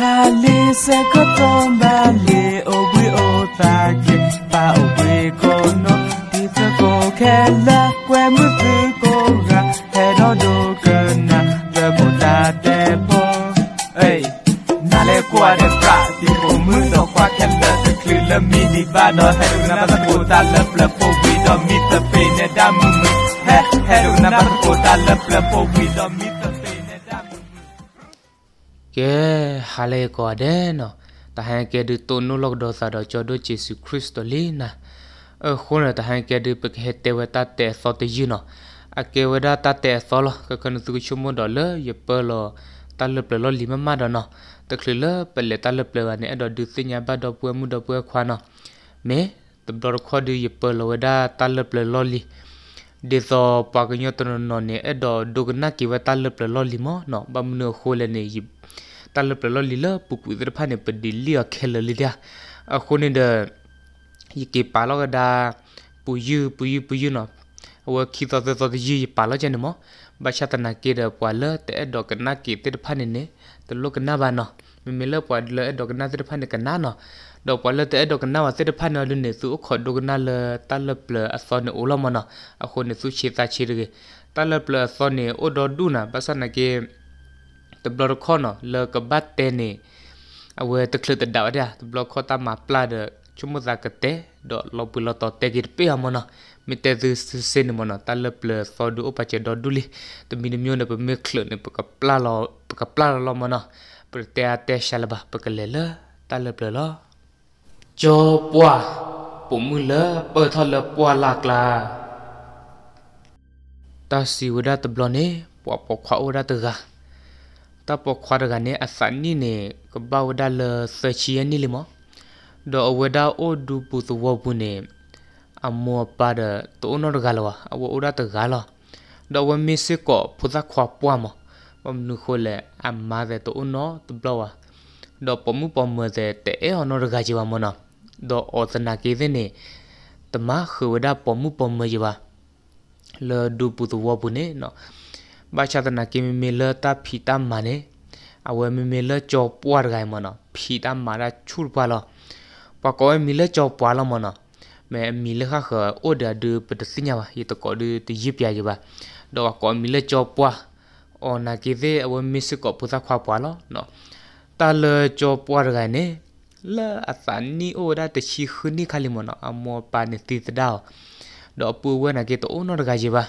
ha li se ko tomba le o gwe o ta ke pa o gwe ko no ti ta ko la kwe mu pu ko ga he do do ke na de ta te po ei na le kwa de pra ti ko mu no kwa ke la se klu la mi di ba no he do na ba ko ta la pla po wi do mi ta pe ne da mu he he do na ba ko ta la pla po wi do mi ကဲဟာလေကောဒဲနော်တဟန်ကဲဒီတုန်နုလောက်ဒေါ်စာတော့ကျော်တို့ယေရှုခရစ်တော်လေးနာအခုနတဟန်ကဲဒီပခဲတဲဝတာတဲစောတေဂျီနော်အကေဝဒတာတဲဆောလကကနသူချုံမတော်လေယပလောတလပလောလီမမတော်နော်တခလလပလေတလပလဝနေအဒဒုစညာဘဒပွဲမှုဒပွဲခွာနော်မေတဘတော်ခေါ်ဒီယပလောဝဒတာလပလောလီဒေသောပါကညတနနနေအဒေါဒုကနာကိဝတလပလလီမနောဘမနခိုလနေယိတလပလလီလပူပူဒရဖာနေပဒီလီအခဲလလီဒအခုနေဒယိကေပါလောကဒါပူယူပူယူပူယူနောဝခိသသသကြီးပါလောကျနေမဘာချတနာကေဒပွာလတဲ့အဒေါကနာကိတေဖာနေနေတလကနာဘာနောမေမေလပွာလအဒေါကနာတေဖာနေကနာနောดอกปลาเตดอกกันนาว่าเตดพันนาลุนเนสูขอดอกนาเลตาลเปลอสอนอุลมนะอคนเนสูชีตาชีรตาลเปลอสอนเนอดอดูนะภาษานาเกตบลรคอนเลกบัตเตเนအဝဲတကလတဒါရတဘလခတာမပလာဒချုမဇာကတဲ့ဒလောပူလတတေဂိပေအမနာမီတဲဇစင်မနာတလပလသောဒူပချေဒဒူလီတမီနမျိုးနပမေခလနပကပလာလောပကပလာလောမနာပတဲအတဲရှလဘပကလေလတလပလလောကြောပွားပုံမူလပေါ်ထလပွားလာကလာတစီဝဒတဘလနေပွားပခွာဝဒတကတပခွာရကနေအစနိနေကဘဝဒလစချီယနိလမဒောဝဒအိုဒူပုသဝပုနေအမောပါဒတောနောဂလဝအဝဒတဂလဒောဝမီစကောဖုသခွာပွားမမမနုခိုလေအမားတဲ့တောနောတဘလဝဒောပမှုပမတဲ့တဲအောနောရဂဂျီဝမနောดอออสนาเกเซเนตมาคือดาปอมุปอมเมยบาเลดูปุตวบุเนเนาะบาชาตนาเกมเมเลตาพีตามมาเนအဝဲမေမေလကြောပွားရခိုင်မနဖီတမာရာချူပါလပကောမီလကြောပွားလမနမဲမီလခခအိုဒါဒပတစညာဝဟီတကောဒတယပြယဘတော့ကောမီလကြောပွားအော်နာကိသေးအဝဲမစ်စကောပူသာခွာပွားလနော်တာလကြောပွားရခိုင်နေလာအသန်နီအိုဒါတချီခွနီခလီမနအမောပါနေတိတဒေါဒေါ်ပူဝနာကေတိုနော်ဂါဂျီဘာ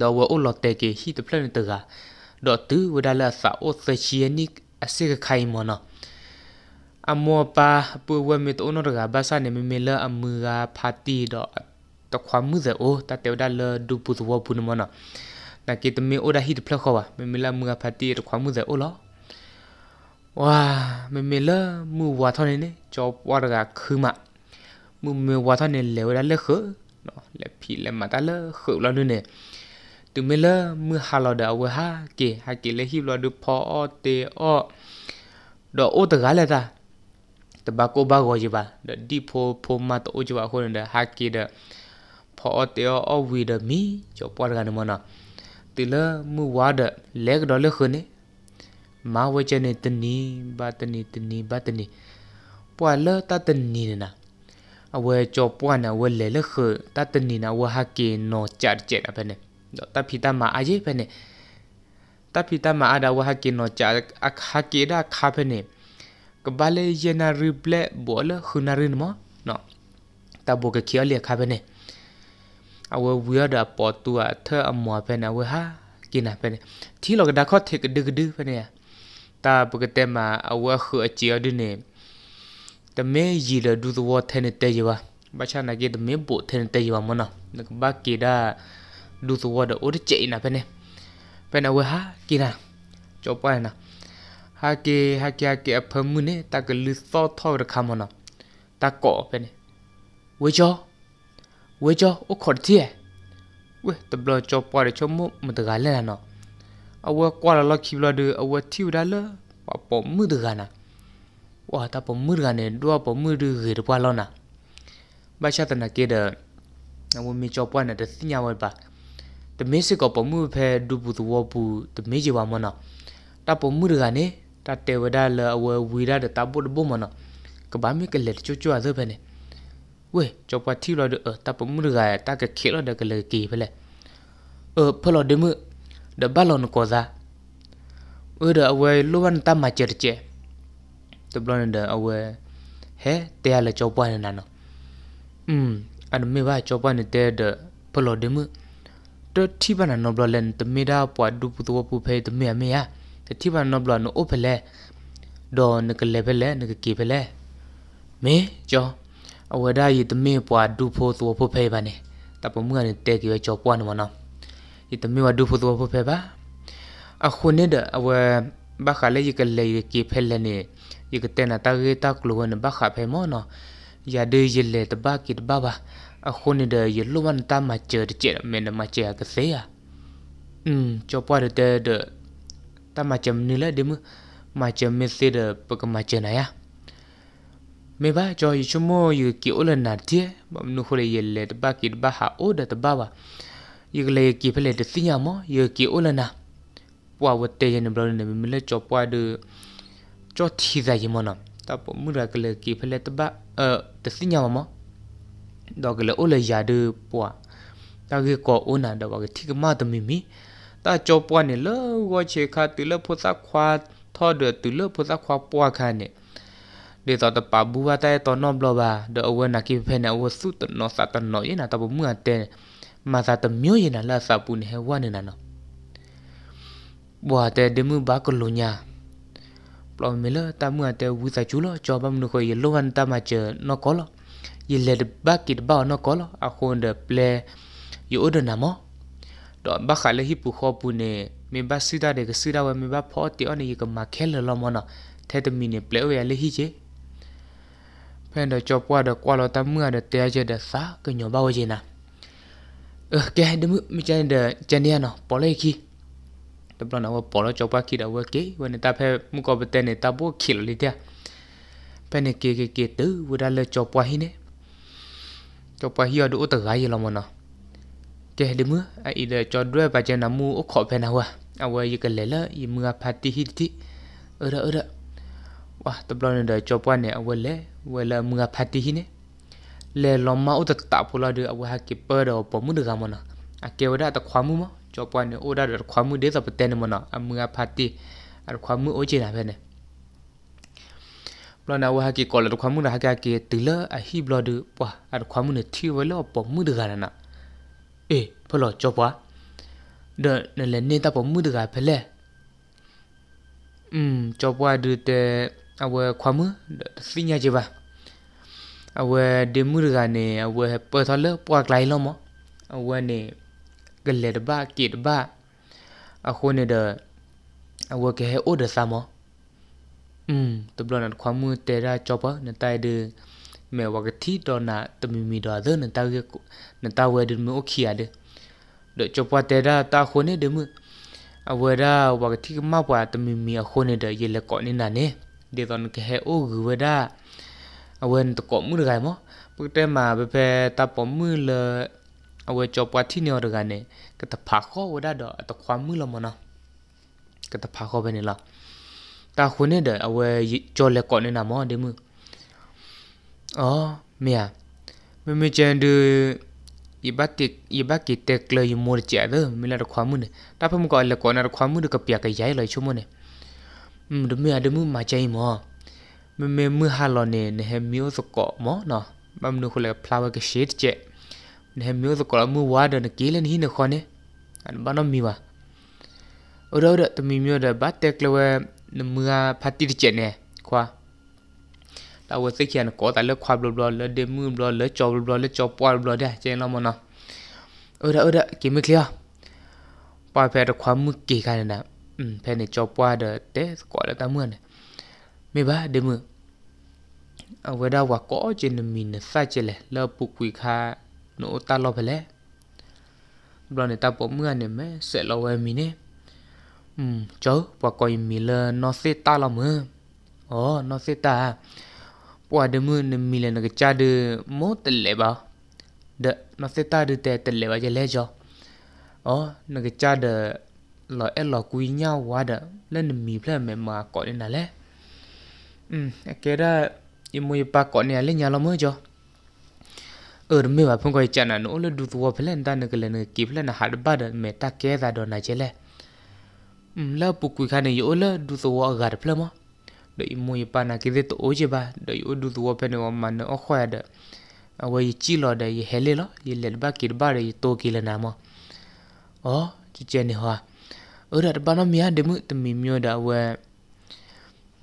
ဒေါ်ဝအိုလော်တေကေဟီတပလန်တဂါဒေါ်တူဝဒါလာဆာအိုဆချီနီအစေခိုင်မနအမောပါပူဝမီတိုနော်ဂါဘာဆာနေမီမီလာအမူဂါဖာတီဒေါ်တခွမ်မှုဇေအိုတတေဝဒါလဒူပူဇဝပူနမနနာကေတမီအိုဒါဟီတပလခောဝမီမီလာမူဂါဖာတီတခွမ်မှုဇေအိုလောဝါမေမေလာမူဝါထောင်းနေကြောဝါရကခືမမူမေဝါထောင်းနေလေဝရလေခືနော်လေဖီလေမတလေခືလာနုနေတူမေလာမူဟာလာဒါဝဟာကေဟာကေလေဟီလာဒူဖောတေအောဒေါ်အိုတကလည်းတာတဘကိုဘာကိုကြပါဒီဖိုဖိုမတ်အိုကြပါခုန်တဲ့ဟာကေတဲ့ဖောတေအောဝီဒမီချောပေါ်ကန်မနာတိလမူဝါဒလက်ဒေါ်လေခືနေမာဝဲချက်နေတနီဘာတနီတနီဘာတနီပွာလတတနီနာအဝဲကြောပွာနာဝဲလေလခတတနီနာဝဟာကေနောချာချက်အဖနေတပိတမအားကြီးဖနေတပိတမအားဒါဝဟာကေနောချာအခဟာကေဒါခါဖနေကဘာလေယနာရီပလက်ဘောလခုနာရင်မနော်တဘောကခီယလေခါဖနေအဝဲဝီရဒါပေါ်တူအထအမောဖနေဝဟာကိနာဖနေသီလောကဒါခောထေကဒဂဒဖနေတာပကတဲမာအဝခုအချီအဒနေတမေရီလဒူသဝထနေတေယဝဘာချာနာကေတမေပိုထနေတေယဝမနနကဘာကေဒါဒူသဝဒအိုဒချိနာဖနေဖနေဝဟာကိနာကြောပနာဟာကေဟာကေဟာကေအဖမှုနေတကလူသောထောရခမနတကောဖနေဝေချောဝေချောအခေါ်တီယဝေတဘလကြောပွားရချုံမမတကလည်းနော်အဝကွာလောက်ခိဘလာဒအဝတီဝဒါလပပမှုဒဂနာဝါတာပမှုဒဂနေဒွာပမှုဒဂေပွာလောနာဘာချတနာကေဒအဝမီချောပွားနဲ့တသိညာဝဲပါတမေစစ်ကပမှုဖဲဒူပူသဝပူတမေဂျေဝမနာတာပမှုဒဂနေတာတေဝဒါလအဝဝီရဒတာပုဒဘမနာကဘာမီကလက်ချွချွအဒဖဲနေဝဲချောပွားတီလောဒတာပမှုဒဂတာကခေလောဒကလေကေဖဲလေเออพอเราเดมือ de balon koza uda awe luan ta ma cerce de blon de awe he te ala chopa na no um an me ba chopa ne te de polo de mu to thi ba na no blo len te me da pwa du pu to pu phe te me me ya te thi ba no blo no o phele do ne ke le phele ne ke ki phele me jo awe da yi te me pwa du pho to pu phe ba ne ta pu mu ne te ki ba chopa na no ဒီတမေဝဒူဖူတူဖူဖေပါအခုနေတဲ့အဝဘခလေကလေကီဖဲလနေဒီကတဲ့နတာဂေတာကလဝန်ဘခဖဲမောနော်ယာဒေယလေတဘကိတဘဘာအခုနေတဲ့ယလဝန်တမချေချေမင်းမချေကစေယာอืมจอปวดเดเดตาม macam ni lah dia macam mesti de pekemacan ya me ba jo yu chumo yu ki ola na tie ba nu khole yelle de ba ki ba ha o da ta ba ba ယကလေကိဖလေတသိညာမယကိအိုလနာပွာဝတေယနဘလနမလေချောပွာဒကြောတိဇာယမနတပမူရကလေကိဖလေတဘအတသိညာမဒေါကလေအိုလယာဒပွာတကေကောအိုနာတော့ကတိကမသမီမီတာကြောပွားနေလောဝချေခတိလဖုသခွာထောဒတိလဖုသခွာပွားခါနေဒေတာတပဘူးဝတဲတော်နော်ဘလဘာဒေအဝနာကိဖဲနေဝစုတနောစတနောယေနာတပမူအတဲမာသာတမျိုးရင်နာလဆပူနေဝနေနာနော်ဘွာတဲ့ဒမှုဘာကလိုညာပလောမီလတမှုအတဲ့ဝူစာချူလကြောဘမနခွေရလောန်တမချေနော်ကောလရလက်ဘကစ်ဘာနော်ကောလအခုန်ဒပလေယောဒနာမောတော့ဘခလဟိပူခောပူနေမေဘစိတာတဲ့ကစိတာဝဲမေဘဖောတီအနေကမခဲလလောမနော်ထဲတမီနေပလေဝဲလေဟိချေဖန်တော့ကြောပွားတော့ကွာလောတမှုအတဲ့တရားချက်တဲ့စာကညောဘဝချင်နာแกเดมมิจันเดจันเดียนอปอเลยคีตบลอนอปอลจอปาคีดาวเกวันตาเพมุกอบเตเนตาบัวคิลลิเดียเป็นเกเกเกตือวดาเลจอปาฮิเนจอปาฮิอดูตะไกยลอมอนอกเดมไอเดจอดด้วยปาจนามูอขอเพนาวะအဝဲရကလေလာယမဖတိဟိတိအရအရဝါတဘလန်ဒါချောပွားနေအဝဲလေဝဲလာမဖတိဟိနေလေလောမဥတတပူလာဒအဝဟကိပဒေပမှုဒကမနာအကေဝဒတခွာမှုမကြောပွားနေအိုဒါဒခွာမှုဒေသပတဲနမနာအမှုအဖတိအခွာမှုအိုချေတာပဲနဲ့ဘလနာဝဟကိကောလတခွာမှုနာဟကကေတလအဟိဘလဒပွားအခွာမှုနေသီဝလောပမှုဒကရနာအေဖလောကြောပွားဒနလနေတာပမှုဒကဖလဲอืมကြောပွားဒတဲ့အဝခွာမှုစိညာချေပါအဝဲဒီမှုရကနေအဝဲပေါ်ထလပွားကလိုက်လုံးမအဝဲနေကလက်ဘာကိတဘာအခုနေတဲ့အဝဲကဟဲအိုဒဆာမอืมတဘလနခွမ်မှုတေရာချောပနတိုင်ဒမေဝကတိတော်နာတမီမီတော်ဒနတောက်နတဝဲဒမိုခိယဒဒချောပတေရာတာခုနေဒမအဝဲရာဝကတိမပွားတမီမီအခုနေဒရေလကောနေနာနေဒေသန်ကဟဲအိုဂဝဒါအဝင်တကောမှုရခိုင်မပုတ်တဲမှာဘယ်ဘက်တပ်ပေါ်မှုလအဝဲကြောပွားတိနေရကနေကတဖာခေါ်ဝဒတော့တခွာမှုလမနာကတဖာခေါ်ပဲနေလားတာခွနေတဲ့အဝဲကြောလက်ကောနေနာမောဒီမှုအော်မြာမမချန်ဒူယဘတိယဘကိတက်လေယမောချာဒမီလာခွာမှုနေတာဖမကောလက်ကောနာခွာမှုကပြကရိုင်လေချုံမနေอืมดมยาดมมาใจมอမမေမဟာလောနေနေမျိုးစကောမောနော်မမနုခလေဖလာဝကရှိတ်ကျဲနေမျိုးစကောမူဝါဒနကေလနီနခေါနေအန်ဘနမီဝါအရောဒတမီမျိုးတဲ့ဘတ်တက်ကလဝနမူအဖတိကျဲနေခွာလာဝစိတ်ချန်ကောတလခွာဘလဘလဒေမူဘလချောဘလဘလချောပွာဘလတဲ့ကျဲလမနော်အရောဒကိမကလျာပါဖဲတခွာမှုကေခါနေတာอืมဖဲနေချောပွာတဲ့ကောလတမွန်းမေဘာဒမအဝဒဝကောဂျင်မီနစာချေလေလပုကွီခါနိုတာလောဖလေဘလနေတာပေါ်မငါနေမဲဆက်လောဝဲမီနေอืมเจ้าปกอยมีเลนอเซตาละมืออ๋อนอเซตาปวดมือนมีเลนกะจาดมอตะเลบาดะนอเซตาดเตตะเลบาจะเลเจ้าอ๋อนกะจาดลอเอลอกุยญาวาดะเลนมีเพลแมมาก่อนนะแลอืมအကဲဒါယမွေပါကောနေလေညာလမွေကြောเออเมื่อว่าพงก็จะนั่นโอ้ลดูตัวเพลนตานกเลนกีเพลนหาดบาดเมตาแก่ดาดอนาเจเลอืมแล้วปุกุยคันอยู่โอ้ลดูตัวกาดเพลมอดอยมวยปานากิเดตโอเจบาดอยโอดูตัวเพนวมันอขวดအဝေးကြီးလို့တဲ့ဟဲလေလို့ရလက်ဘကိဘရတိုကီလနာမ။အော်ကျကျနေဟာ။အော်ဒါဘာနမရဒမှုတမီမျိုးဒါဝဲ။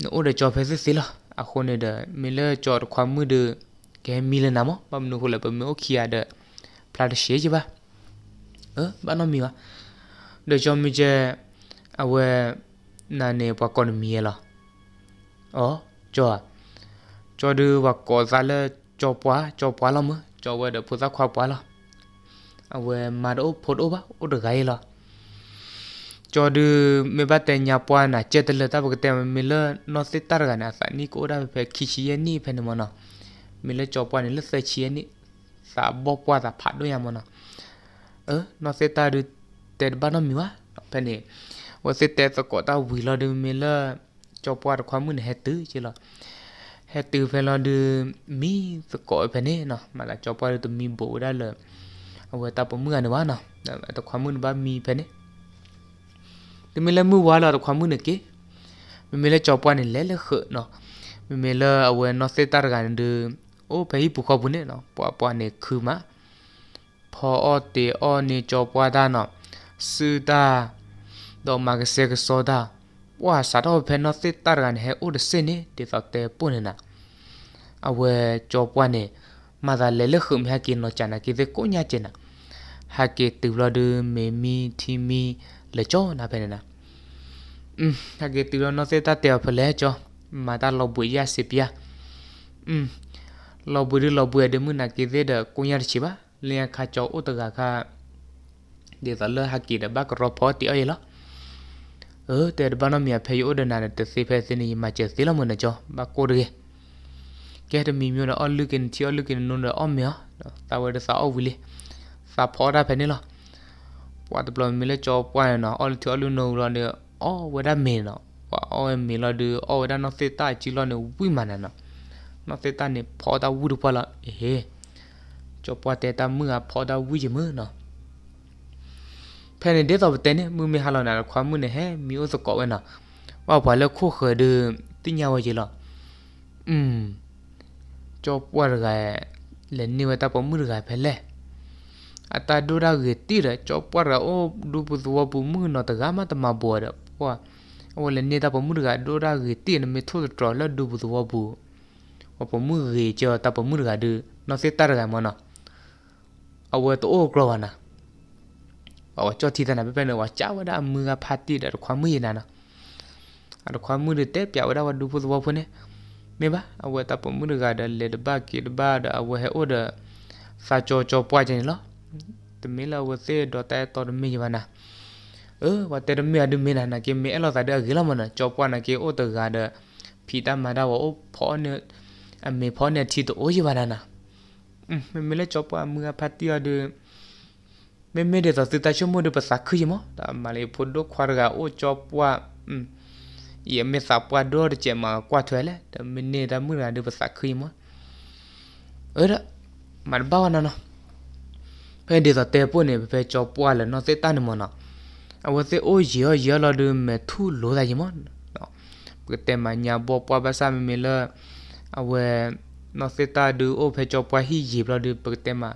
nó để cho phép xí lo à khôn này đờ mình là cho khóa mưa đờ cái mình là nằm á bà mình hồi lại bà mình ok à đờ plà đờ xế chứ ba ơ bạn nó mình à để cho mình chơi à về nà nè bà con mi là ờ cho cho được à bà con ra là cho quá cho quá lắm á cho về đờ phụ ra khóa quá là à về mà đâu phụ đâu ba, ô được gây là จอดูไม่บาดเจ็บปวดนนะเจ็บตลอดแต่ก็แต่ไม่เลนอสิตาร์กันนะสันนี่ก็ได้ไปคิชียนี่เพนมันะไม่เลจอปวันนี่เลือดเชียนี่สาบบัวสาผัดด้วยมันะเออนอสิตารแต่บ้านนั้นมีวะเพนี่ว่าสิแต่สกอตาวิลาดูไม่เลจอปวันความมืดเฮตื้อใช่หรอเฮตื้อเพนเราดูมีสกอตเพนี่นาะมาละจอปวันตัวมีโบได้เลยเอาไว้ตาปมเมื่อนวะนะแต่ความมึนบ้ามีเพนี่တမီလာမူဝါလာတခွာမှုနကေမမီလာချောပွားနေလဲလခနော်မမီလာအဝဲနော်စေတာကန်ဒူအိုဘဲပူခဘူးနေနော်ပွားပွားနေခူမဖော်အော်တေအော်နေချောပွားတာနော်စူတာတော့မကစေကစောတာဝါစာတော့ဘဲနော်စေတာကန်ဟဲအိုဒစနေတေဖက်တေပုန်နာအဝဲချောပွားနေမသာလဲလခုမြကင်းနော်ချာနာကိဒေကိုညာချေနာဟာကေတူလာဒူမေမီသီမီလေကြောနာပဲနာอืมถ้าเกติโลนอเซตาเตียวเพลจอมาตาลอบุยาสิปยาอืมลอบุยลอบุยเดมุนาเกเดดกุญยาชิบะเลียคาจออุตกาคาเดตะเลฮากิดบักรอพอติเอยลอเออแต่บานอมียเพยอุดนาเตสิเพสินีมาเจสิลอมุนจอบักโกเดကဲတမီမျိုးနော်အလုကင်တီအလုကင်နုနော်အမေတာဝဲတစာအဝီလေးစာဖော်တာဖဲနေလားဝါတပလမီလေကြောပွိုင်းနော်အော်ထော်လူနော်ရနေအော်ဝဒမင်းနော်ဝါအော်မီလာဒူအော်ဝဒနော်သေတာချီလောနေဝိမနနော်နော်သေတာနေဖော်တာဝူဒပလာဟေကြောပွားတဲ့တာမှုကဖော်တာဝူချင်မနော်ဖဲနေဒေတာဘတဲနေမှုမီဟာလောနာခွာမှုနေဟဲမျိုးစကောဝဲနော်ဝါဘာလဲခိုခေဒူတင်ညာဝကြီးလောอืมကြောပွားရကလည်းနေဝတာပမှုရကဖဲလဲ ata dura getira chopara o dupu duwa pu mu no ta gama ta ma bora wa o le ne ta pa mu ga dura getina me thu tro la dupu duwa pu o pa mu ge cho ta pa mu ga de no se tar ga mo na awa to o gro na awa cho ti ta na pe pe no wa cha wa da mu ga pha ti da khwa mu yin na ar khwa mu de te pya wa da wa dupu duwa pu ne me ba awa ta pa mu ga da le da ba ki da ba da awa he o da sa cho cho pwa chen lo တမီလာဝစေဒတဲတော်မီဝနာเออว่าแต่เมียดึงเมียนะเกมเมียเราแต่เด็กเรามันจบวันนะเกโอตกาเดพี่ตามมาได้ว่าโอ้พ่อเนี่ยอเมพ่อเนี่ยที่ตัวโอ้ยวันนะอืมไม่เลยจบว่าเมื่อพัดเดียวเดไม่ไม่เดี๋ยวติดตาชั่วโมงเดือภาษาคือยังมั้งแต่มาเลยพูดด้วยความกาโอ้จบว่าอืมเอี่ยไม่สับว่าด้วยเจมากว่าถ้วยแล้วแต่ไม่เนี่ยแต่เมื่อเดือภาษาคือยังมั้งเออมันบ้าวันนะเนาะ he đi ra tép bún này về cho bua là nó sẽ tan mà nó, à vậy thì ôi giờ giờ là đưa mà thu lỗ ra gì mà đó cái tem mà nhà bò bua ba sa mình là à vậy nó sẽ ta đưa ô về cho bua hi dịp là đưa cái tem mà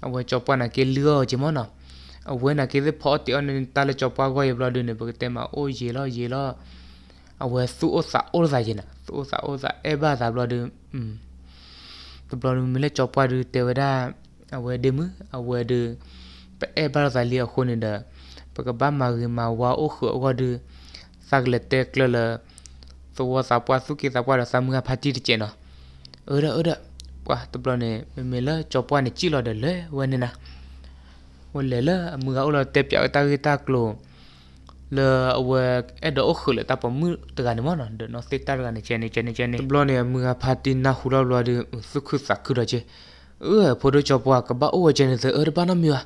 à vậy cho bua là cái lừa gì mà nọ à vậy là cái cái phở thì anh ta là cho bua gọi là được này cái tem mà ôi giờ là giờ là à vậy su ô sa ô ra gì nè su ô sa ô sa e ba sa là đưa ừ tập đoàn mình là cho bua đưa tiêu ra အဝဲဒေမအဝဲဒေပဲအဘာဇာလီအခုနေတာပကဘာမာရီမာဝါအိုခုအဝဒစက်လက်တက်ကလလသောစာပွားစုကိစာပွားရဆမ်ငါဖာတီတကျနော်အရအရပွားတပလနေမေမေလာချောပွားနေချီလော်တယ်လေဝနေနာဝလေလာမူကအော်တက်ပြတာရီတာကလိုလေအဝက်အဲ့တော့ခုလေတပမှုတကနေမနော်ဒနော်စစ်တာကနေချနေချနေချနေဘလောနေမူကဖာတီနာဟူလော်လော်ဒီစုခုစခုရချေเออพอดูจอบว่ากับบ้าโอ้เจนเซอร์บ้านมีวะ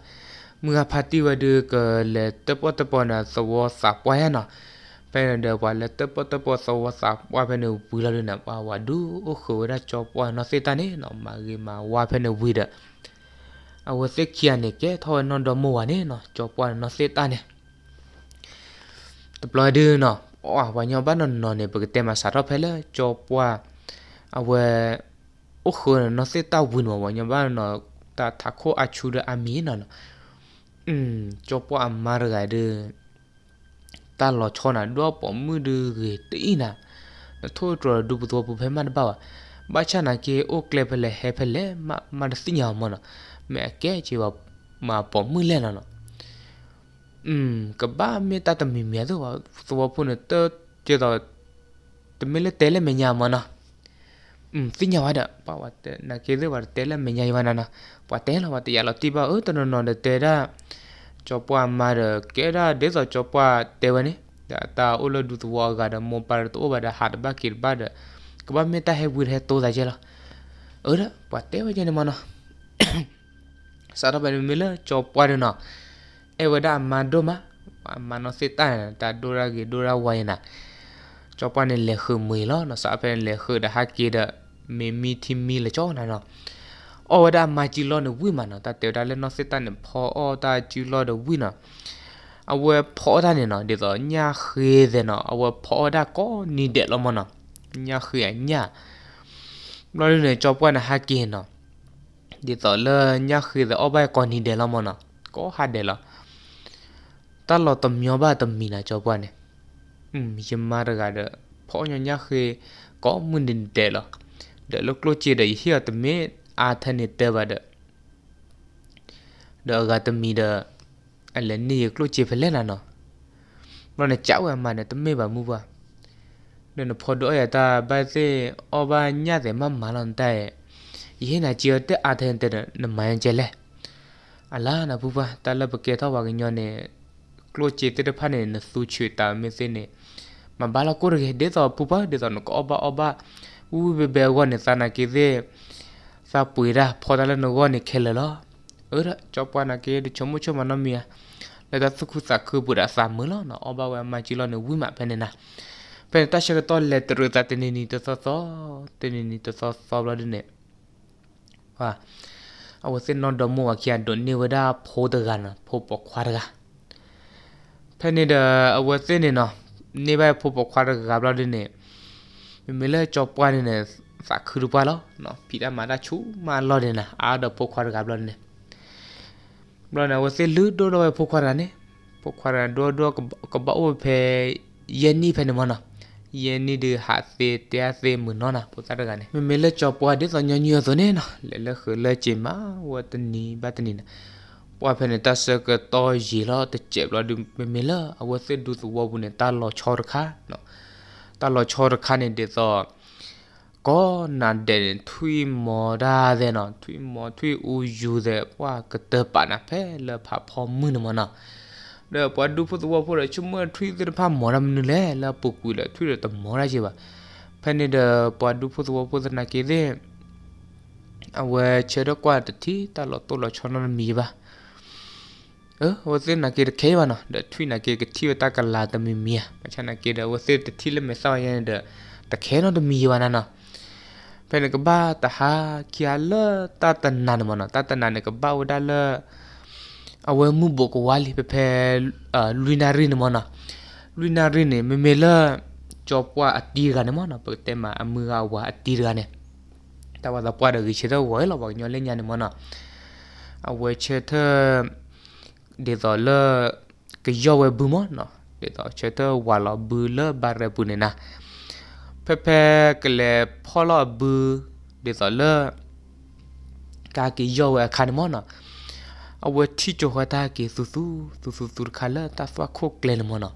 มึงอาพัติว่าดูก็เลตปอตปอนะสวอสับวายนะเป็นเดียวว่าเลตปอตปอสวอสับว่าเป็นวิลาลุนะว่าว่าดูโอ้โหได้จอบว่านะเซตานี่นะมาเกมาว่าเป็นวิดะเอาว่าเซคียนี่แกทอนนอนดมัวนี่นะจอบว่านะเซตานี่ตปลอยดูนะอ๋อวันยอบ้านนอนเนี่ยปกติมาสารพัดเลยจอบว่าเอาว่าโอ้โหเนาะเสตาวุ่นว่ะยังบ้านเนาะตาทักโคอาชูระอามีนั่นอืมจบว่ามาเลยเด้อตาหลอชอน่ะด้วยปอมือดื้อตีน่ะนะโทษตรวดูตัวผู้เพ่มันบ่าวဘာချနာကေအိုကလပလေဟေဖလေမမတသိညာမနမဲကဲချေဝမပေါ်မလဲနော်อืมကဘာမေတတမီမြဲတော့သဘောဖုန်တကျေတော့တမီလေတဲလေမညာမနော် finyawada pawate na kede war tela menyaiwana na patela wate ya lotiba o tono no de tera chopwa mar kera de so chopwa tewani da ta ulo du tu wa ga da mo par to ba da hat ba kir ba da kba meta he wir he to da jela ora pate wa jene mana sara ba mila chopwa de na e wada ma do ma ma no sita ta dora ge dora wa na chopwa ne le khu mui lo no sa pe le khu da ha ki da မေမီတီမီလေကြောနာနော်အော်ဒါမာဂျီလောနဝိမာနော်တတေဒါလဲနော်စစ်တန်ဖော်အော်ဒါဂျီလောဒဝိနော်အဝဲဖော်တာနေနော်ဒီတော့ညာခေးတယ်နော်အဝဲဖော်တာကောနီတယ်လို့မနော်ညာခေးညာလောနေကြောပွားနာဟာကင်းနော်ဒီတော့လဲညာခေးတယ်အဘကောနီတယ်လို့မနော်ကောဟာတယ်လားတလောတမျောပါတမီနာကြောပွားနေอืมยมาระกะเดพอญญะเคก็มุนดินเตลอ the look lo che dai here the me a thane te ba da da ga the mi da ala ni lo che phele na no no ne chao ma ne the me ba mu ba ne no phodo ya ta ba se o ba nya de ma ma lan ta ye ye na che te a thane te ne ma yan che le ala na bu ba ta la ba ke thaw ba ga nyo ne lo che te de pha ne ne su chue ta me se ne mà ba la cô được hết để tao pupa để tao nó có ba ba อูเบเบวอนเนี่ยซานาเกเซซาปุยราพอตาลโนวอนเนี่ยเคลลอเออจอปานาเกดิชมุชมานอมียแล้วก็สุขุสักคือบุดาสามมือลอเนาะอบาวมาจิลอเนี่ยวิมาเป็นนะเป็นตาชกตอนเลตรุตาเตนินิตซอซอเตนินิตซอซอบลอดิเนี่ยว่าအဝစင်နွန်ဒမိုအကီယန်ဒွန်နေဝဒါဖိုဒဂန်ဖိုပခွာရကဖနေဒအဝစင်နေနော်နေဘဖိုပခွာရကဂါဘလာဒင်းနေမမလဲကြောပွားနေနေစာခရူပါလောနော်ဖီတာမာတာချူမာလော်နေနာအာတော့ပိုခွာရကဘလော်နေဘလော်နေဝစလူဒိုတော့ပိုခွာရနေပိုခွာရဒိုဒိုကဘောဖေယန်နီဖေနမနာယန်နီဒီဟာစေတရားစေမနောနာပိုစားရကနေမမလဲကြောပွားဒီစညညရစနေနော်လဲလဲခလဲချီမာဝတနီဘတ်နီနာပွားဖေနတဆကတော်ရီလောတကျက်လောဒီမမလဲအဝစဒူစဝဘူးနေတာလောချောရခါနော်တာလောချောရခနေတေသောကောနန်တဲ့ထွီမော်ဒါတဲ့နော်ထွီမော်ထွီဦးယူတဲ့ပွားကတပနာဖဲလဖာဖော်မွနမနာလေပွားဒူဖတ်ဝဖော်ရချမထွီတဲ့ဖာမော်ရမနလဲလပကူလထွီရတမော်ရချေပါဖဲနေတဲ့ပွားဒူဖတ်ဝဖော်သနာကေတဲ့အဝဲချေတော့ကွာတတိတလောတော်လောချောနမီပါเออวสินาเกตเควะนะเดทวีนาเกตที่วตากลาตมีเมียมาชนาเกตวสิตที่เลเมซอยเดตะเคนอดมีวานะนะเป็นกบ้าตาฮาเกียเลตาตนานมันตาตนานกบ้าวดาเลအဝဲမှုဘကဝါလီပဖဲလူနာရီနမနာလူနာရီနေမမေလာကြောပွားအတီကနေမနာပတဲမှာအမှုကဝါအတီကနေတဝါတော့ပွားရကြီးချေတော့ဝဲလောပါညောလေးညာနေမနာအဝဲချေတဲ့ để tỏ l ล่า i dầu bù มั t nó để tỏ chơi tơ quả lọ bù l ร b บุ è bù n เ y nè p e เ e cái lệ p h เ lọ bù để tỏ lơ ก ả c á วกับ khăn mốt nó เอาไว้ที่จะหัวตาเกสุสุสุสุสุคาเลตาสวาโคเกลนมอนะ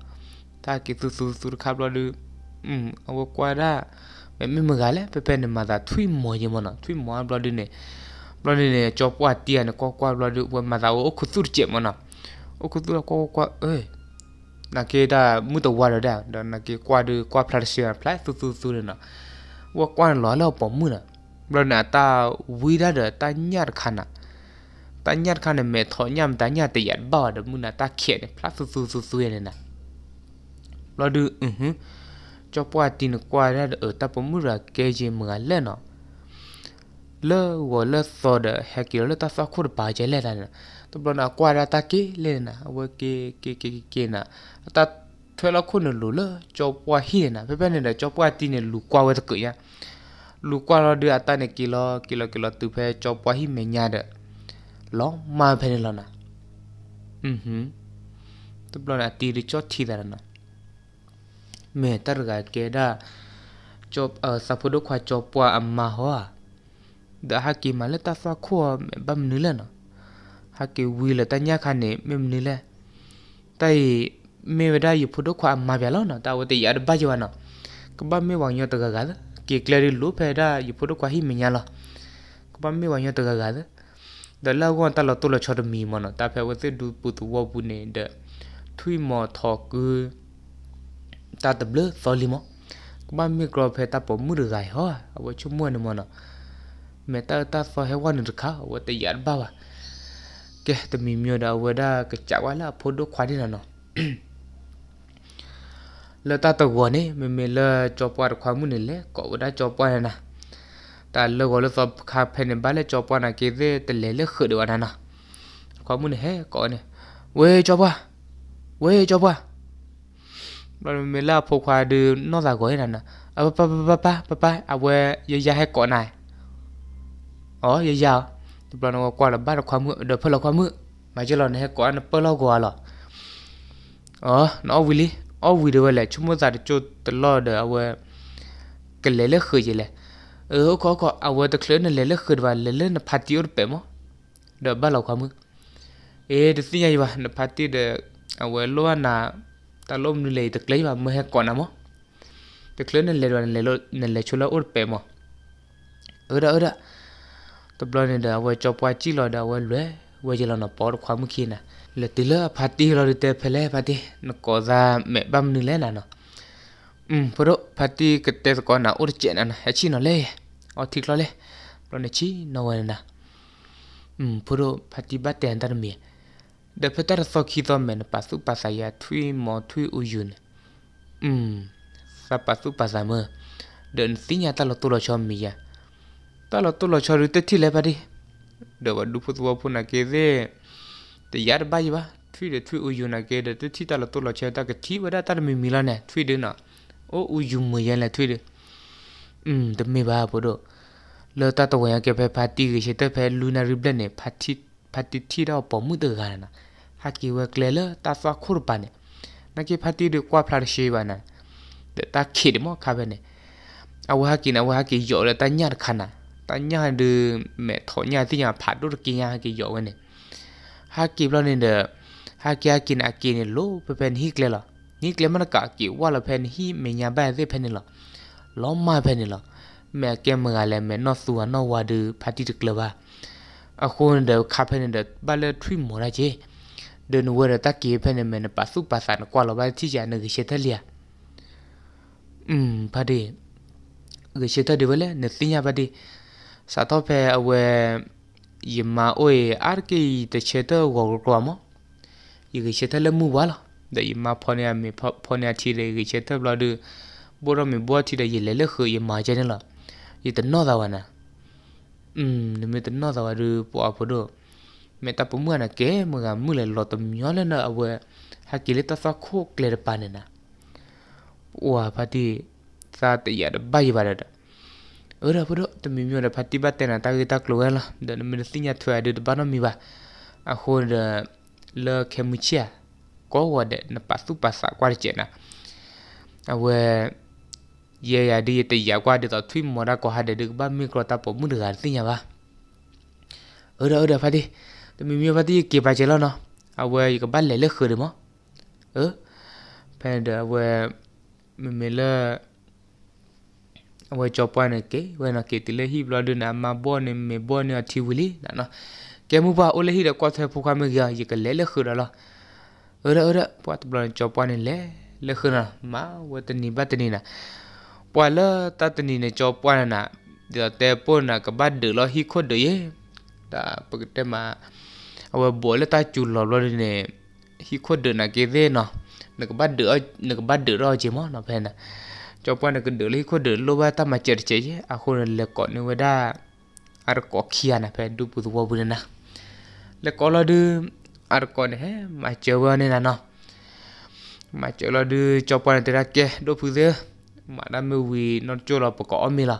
ตาเกสุสุสุคาบลอดูอืมเอาไว้กว่าได้ไม่ไม่เมื่อไรเลยเปเี่นมาจากทุยมอยมอนะทุยมอยบลอดูเนี่ยบลอดูเนี่ยจบว่าเตียนีก็กว่าบลอดูว่ามาจากโอ้คุสุรเจ็บมอนะ okutura kwa kwa eh nake da muta wara da da nake kwa de kwa plastic plastic tu tu tu na wa kwa lo lo po mu na bro na ta wi da da ta nyar khana ta nyar khana me tho nyam ta nya te yat ba da mu na ta khe ne plastic tu tu tu ye na lo du mhm cho kwa tin kwa da ở ta po mu ra ke je mu ga le na le wo le so da ha ki le ta sa khu ba je le da na တပလနာကွာရတာကေလေနာဝကေကေကေကေနာတတ်ထွေလခုနလူလကြောပွားဟိနာဖေဖေနေကြောပွားတီနေလူကွာဝဲတကရလူကွာရဒအတနေကီလောကီလောကီလောသူဖဲကြောပွားဟိမညာတဲ့လောမာဖေနေလောနာအင်းဟင်းတပလနာတီရီချောတီဒရနာမေတရကကေဒါကြောစဖုဒခွာကြောပွားအမဟောဒါဟာကီမလတဖခွာဘမ်နူလနာဟာကေဝီလတညာခနဲ့မေမနီလဲတိုင်မေဝဒယဖုဒခွာမဗျာလောနော်တာဝတိရဘဂျဝနော်ကဘမေဝညတကကလကေကလရီလူဖဲဒါယဖုဒခွာဟိမညာလောကဘမေဝညတကကလဒလာကွန်တလတုလချော်မီမနော်တာဖဲဝတိဒူပုတဝဘူးနေဒထွိမောထောကူတာတဘလသောလီမောကဘမေကရဖဲတာပမှုရဇိုင်ဟောအဝချုမွနမနော်မေတာတာဆောဟဲဝနတခါဝတိရဘဘာကဲတမီမြို့တော်ဝဒကကြဝလာဖိုဒိုခွာဒီနော်လတတဝနေမမေလချောပွားခွာမှုနေလေကောဝဒချောပွားနာတာလောကလောသခါဖနေဘလေချောပွားနာကေဒတလေလေခွဒဝနာခွာမှုနေဟဲကောနေဝေချောပွားဝေချောပွားဘာမမေလာဖိုခွာဒနောသာကိုရနာအပပပပပပအဝေရရဟဲကောနိုင်ဩရရ tu plan wa kwa la ba la kwa mu de pha la kwa mu ma je lo ne kwa na pa lo kwa lo ờ nó vui lý ó vui được là chúng mới ra được cho tự lo được à cái lẽ lẽ khởi gì lẽ ờ có có à vợ tự lớn là lẽ lẽ khởi và lẽ lẽ là phát tiêu bé mà đỡ ba lâu không ê được xin nhảy và nó phát tiêu được à vợ lo là ta lo mình lấy tự lấy và mới hết còn nào tự lớn là lẽ là lẽ là lẽ cho lo út bé mà ở đó ở đó တပလနေတာဝဲကြောပွားကြည့်လာတာဝဲလွယ်ဝဲကြလာနပေါ်ခွာမှုခင်းနာလေတိလဖာတီလာတဲ့ဖလဲဖာတီနကောဇာမေဘမ်နီလဲနာနော်อืมพอพัตติกเตสกอนาอุรเจนันเฮชินอเลออทิกลอเลปลอนชินอเวนะอืมพอพัตติบัตเตนตรเมียเดพตรสอคิซอมเมนปัสสุปัสยาทุยมอทุยอุยุนอืมสัปัสสุปัสามเดนสิญาตลอตุลอชอมมียา ta lo to lo cho rute thi le ba di do ba du phu pu na ke de te yar ba yi ba thui de thui u yu na ke de te thi ta lo to lo che ta ke thi ba da ta mi mi la ne thui de na o u yu mo ya la thui de um de me ba bo do lo ta to ya ke phe pha ti ke che te phe lunary blood ne pha thi pha ti thi da po mu de ga na ha ki wa kle le ta sa khur ba ne na ke pha ti de kwa phla she ba na ta khi de mo kha ba ne အဝဟကိနဝဟကိယောလတညတ်ခနာတညာဒီမဲ့ထောညာတိညာဖတ်တို့ကိညာကိယောဝနေဟာကိဘလနေဒဟာကိအကိနအကိနေလိုပပန်ဟိကလေလာနိကလေမနကာကိဝါလဖန်ဟိမညာဘဲသေဖနေလာလောမဖနေလာမဲ့ကဲမကလည်းမဲ့နော့ဆူဝနော့ဝါဒူဖတ်တိတကလပါ အခုန်ဒခဖနေဒဘလထရီမောရာဂျေဒနဝရတကိဖနေမနပစုပသန်ကွာလဘတိကြနဂရှေတလျာอืมพอดีเออเชตเดเวลเนสิญาบดีစာတော့ဖဲအဝဲယမအိုအာကီတချေတော့ဝကမယေချေတလမူဝါလာဒယမဖော်နေမဖော်နေတီရေချေတဘလာဒဘောရမဘောတီရေလေလခယမဂျန်လာယေတနောသာဝနာอืมနမေတနောသာဝရပွာဖို့တော့မေတပမှုနာကေမကမူလေလောတမျောလနာအဝဲဟာကီလေတသခိုကလေပနနာဝါဖတိသာတရဘိုင်ဘာရတာ ở đó, tụi Ora puro to phát miura bát ba tena ta ta kloa la eh, de mi de sinya thwa de ba no mi ba a ho de le kemuchia ko wa de na pasu pasa kwa che na à we giờ ya đi te giờ qua de ta thui mo ra có ha để được ba mi ko ta po mu de ở sinya ở ora phát đi, tụi mi miura phati ke ba che la no a we ka ba le le khu de mo ơ pe de we mình mi le ဝဲကြောပွိုင်းနေကေဝဲနကေတိလေဟိဘလဒနာမဘောနေမေဘောနေအတီဝီလီနာနာကေမူပါအိုလေဟိရကွာသေဖူခမေဂါယေကလေလေခရလာအရအရပတ်ဘလန်ကြောပွိုင်းနေလေလေခရမဝတနီဘတနီနာပွာလာတတနီနေကြောပွိုင်းနာဒီတေပွန်နာကဘတ်ဒလဟိခွတ်ဒယေဒါပကတမအဝဘောလတာချူလောလောနေဟိခွတ်ဒနာကေသေးနော်နကဘတ်ဒနကဘတ်ဒရောဂျေမောနော်ဖဲနာ cho quan là cần đỡ lấy khu đỡ lô ba ta mà chết chết à khu là lệ có nữa đã à rồi có kia nè phải đu bù tu bù nè lệ có là đưa à rồi có nè mà chờ vào nè nó mà chờ là đưa cho quan là từ ra kia đu bù thế mà đã mưu vì nó cho là có mì là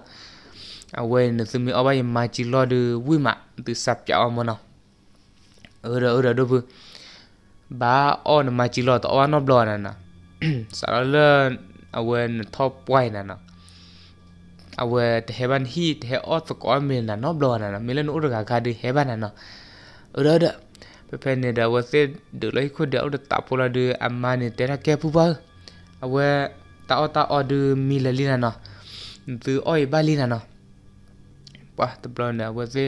à quên là từ mi ở bây mà chỉ lo đưa vui mà từ sập chảo mà nó, ở đó ở đó đu bù ba on mà chỉ lo tao nó lo nè nè sao là awen top point na awe the heaven heat he also ko mil na no blow na milen urga ga de heaven na ura da pe pe ne da wa se de lai khu da da ta pola de amma ne te na ke pu ba awe ta o ta o de mil li na na tu oi ba li na na pa ta blow na wa se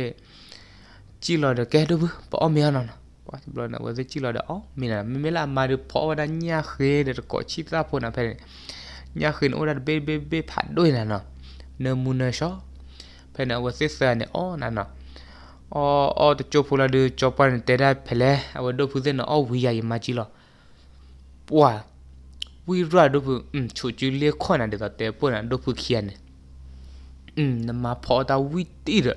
chi lo de ke do bu pa o me na na pa ta blow na wa se chi lo da o mi na mi la ma de pho da nya khe de ko chi ta pho na pe nhà khuyên ô đặt bê bê bê phát đôi là nó nơ mù nơ xó phải nợ vật xích xa nè ô nà nó ô ô tự chô phù là đưa cho bà nè tế ra phê lê à vật đô phù dê nó ô hủy dạy mà chì lọ wow hủy ra đô phù ừm chủ chú lia khó nà được tế bố nà đô phù kia nè ừm nà mà phó ta hủy tí rồi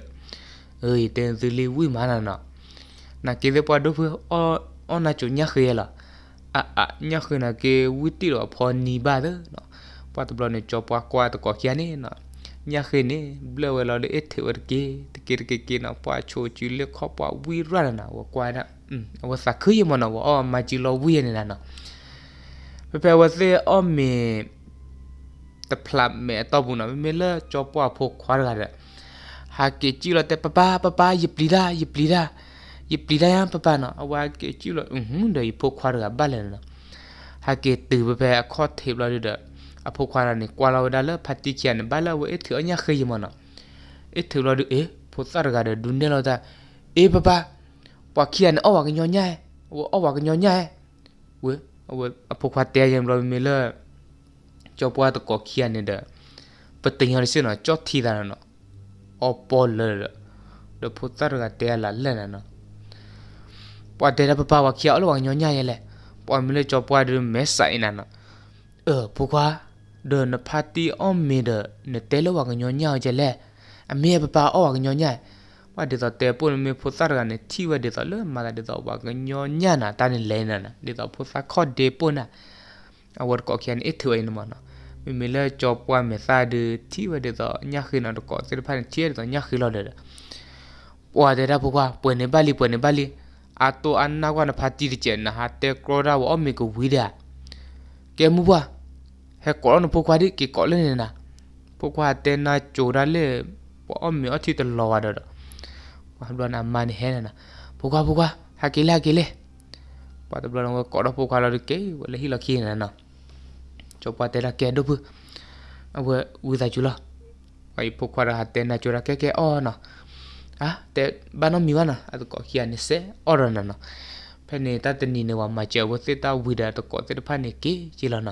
ơi tên dư lia hủy mà nà nó nà kê dê bà đô phù ô ô nà chủ nhà khuyên là à à nhà khuyên là kê hủy tí rồi phó nì bà đó ပတ်ဘလနေချောပွားကွာတကောကျနေနော်ညာခေနေဘလဝလာလေထေဝရကေတကေကေကေနပွားချိုချီလေခောပွားဝီရနာဝကွာနာอืมအဝစခရမနဝအော်မဂျီလောဝီရနေနာနော်ပပဝစေအော်မေတဖလမေတော့ဘူးနော်မေလေချောပွားဖို့ခွာရတဲ့ဟာကေချီလတဲ့ပပပပယပလီလာယပလီလာယပလီလာယပပနော်အဝကေချီလဟွန်းဒေဖို့ခွာရကဘလန်နော်ဟာကေတူပပအခေါ်ထေပလာတဲ့အဖိုခွာရနေကွာလာဒါလဖတ်တိချန်ဘလာဝအထအညာခေယမနအထလောဒအေဖိုသရဂါဒဒွန်းနေလောဒါအေပပပွားခီယန်အဝကညောညာဝအဝကညောညာဝဝအဖိုခွာတဲယံလောမေလကျောပွားတကောခီယန်နေဒပတင်ရစနကြောထီဒါနအပေါ်လလဒဖိုသရဂါတဲလာလနနပွားတဲရပပဝခီယအလောကညောညာရဲ့လေပွားမလဲကျောပွားဒမဲဆိုင်နနเออพวกว่าဒနဖာတီအမီဒနတဲလဝကညောညာကြလေအမေပပါအောကညောညာဝဒေသတဲပွန်မေဖုစာရကနေချီဝဒေသလမာဒေသဝကညောညာနာတန်လဲနာနာဒေသဖုစာခော့ဒေပွန်နာအဝတ်ကောကန်အထွေနမနာမိမလဲကြောပွားမေစာဒေချီဝဒေသညာခိနာတကောစေဖန်ချီရညာခိလောလေပွာဒေရဘကွာပွန်နေပါလီပွန်နေပါလီအတောအနာကနဖာတီရကျနာဟာတဲကရောဒါဝအမေကိုဝီဒါကဲမူပါ he có nó bố qua đi kì có lên nè bố qua tên na chủ ra lê bỏ mía thì tao lò đó đó mà đoàn làm mày he nè bố qua bố qua hai kí la kí lê bà tao đoàn có đó bố qua là được kế gọi là hi là kia nè nè cho bà tên là kia đâu bự ông vừa vừa ra chú lo vậy bố qua là tên na chủ ra kia kia o nè à thế bà nó miwa nè à tao có kia nè sẽ o rồi nè nè phải nè ta tên nè mà chờ bố tao vừa ra tao có tao phải nè kia chỉ là nè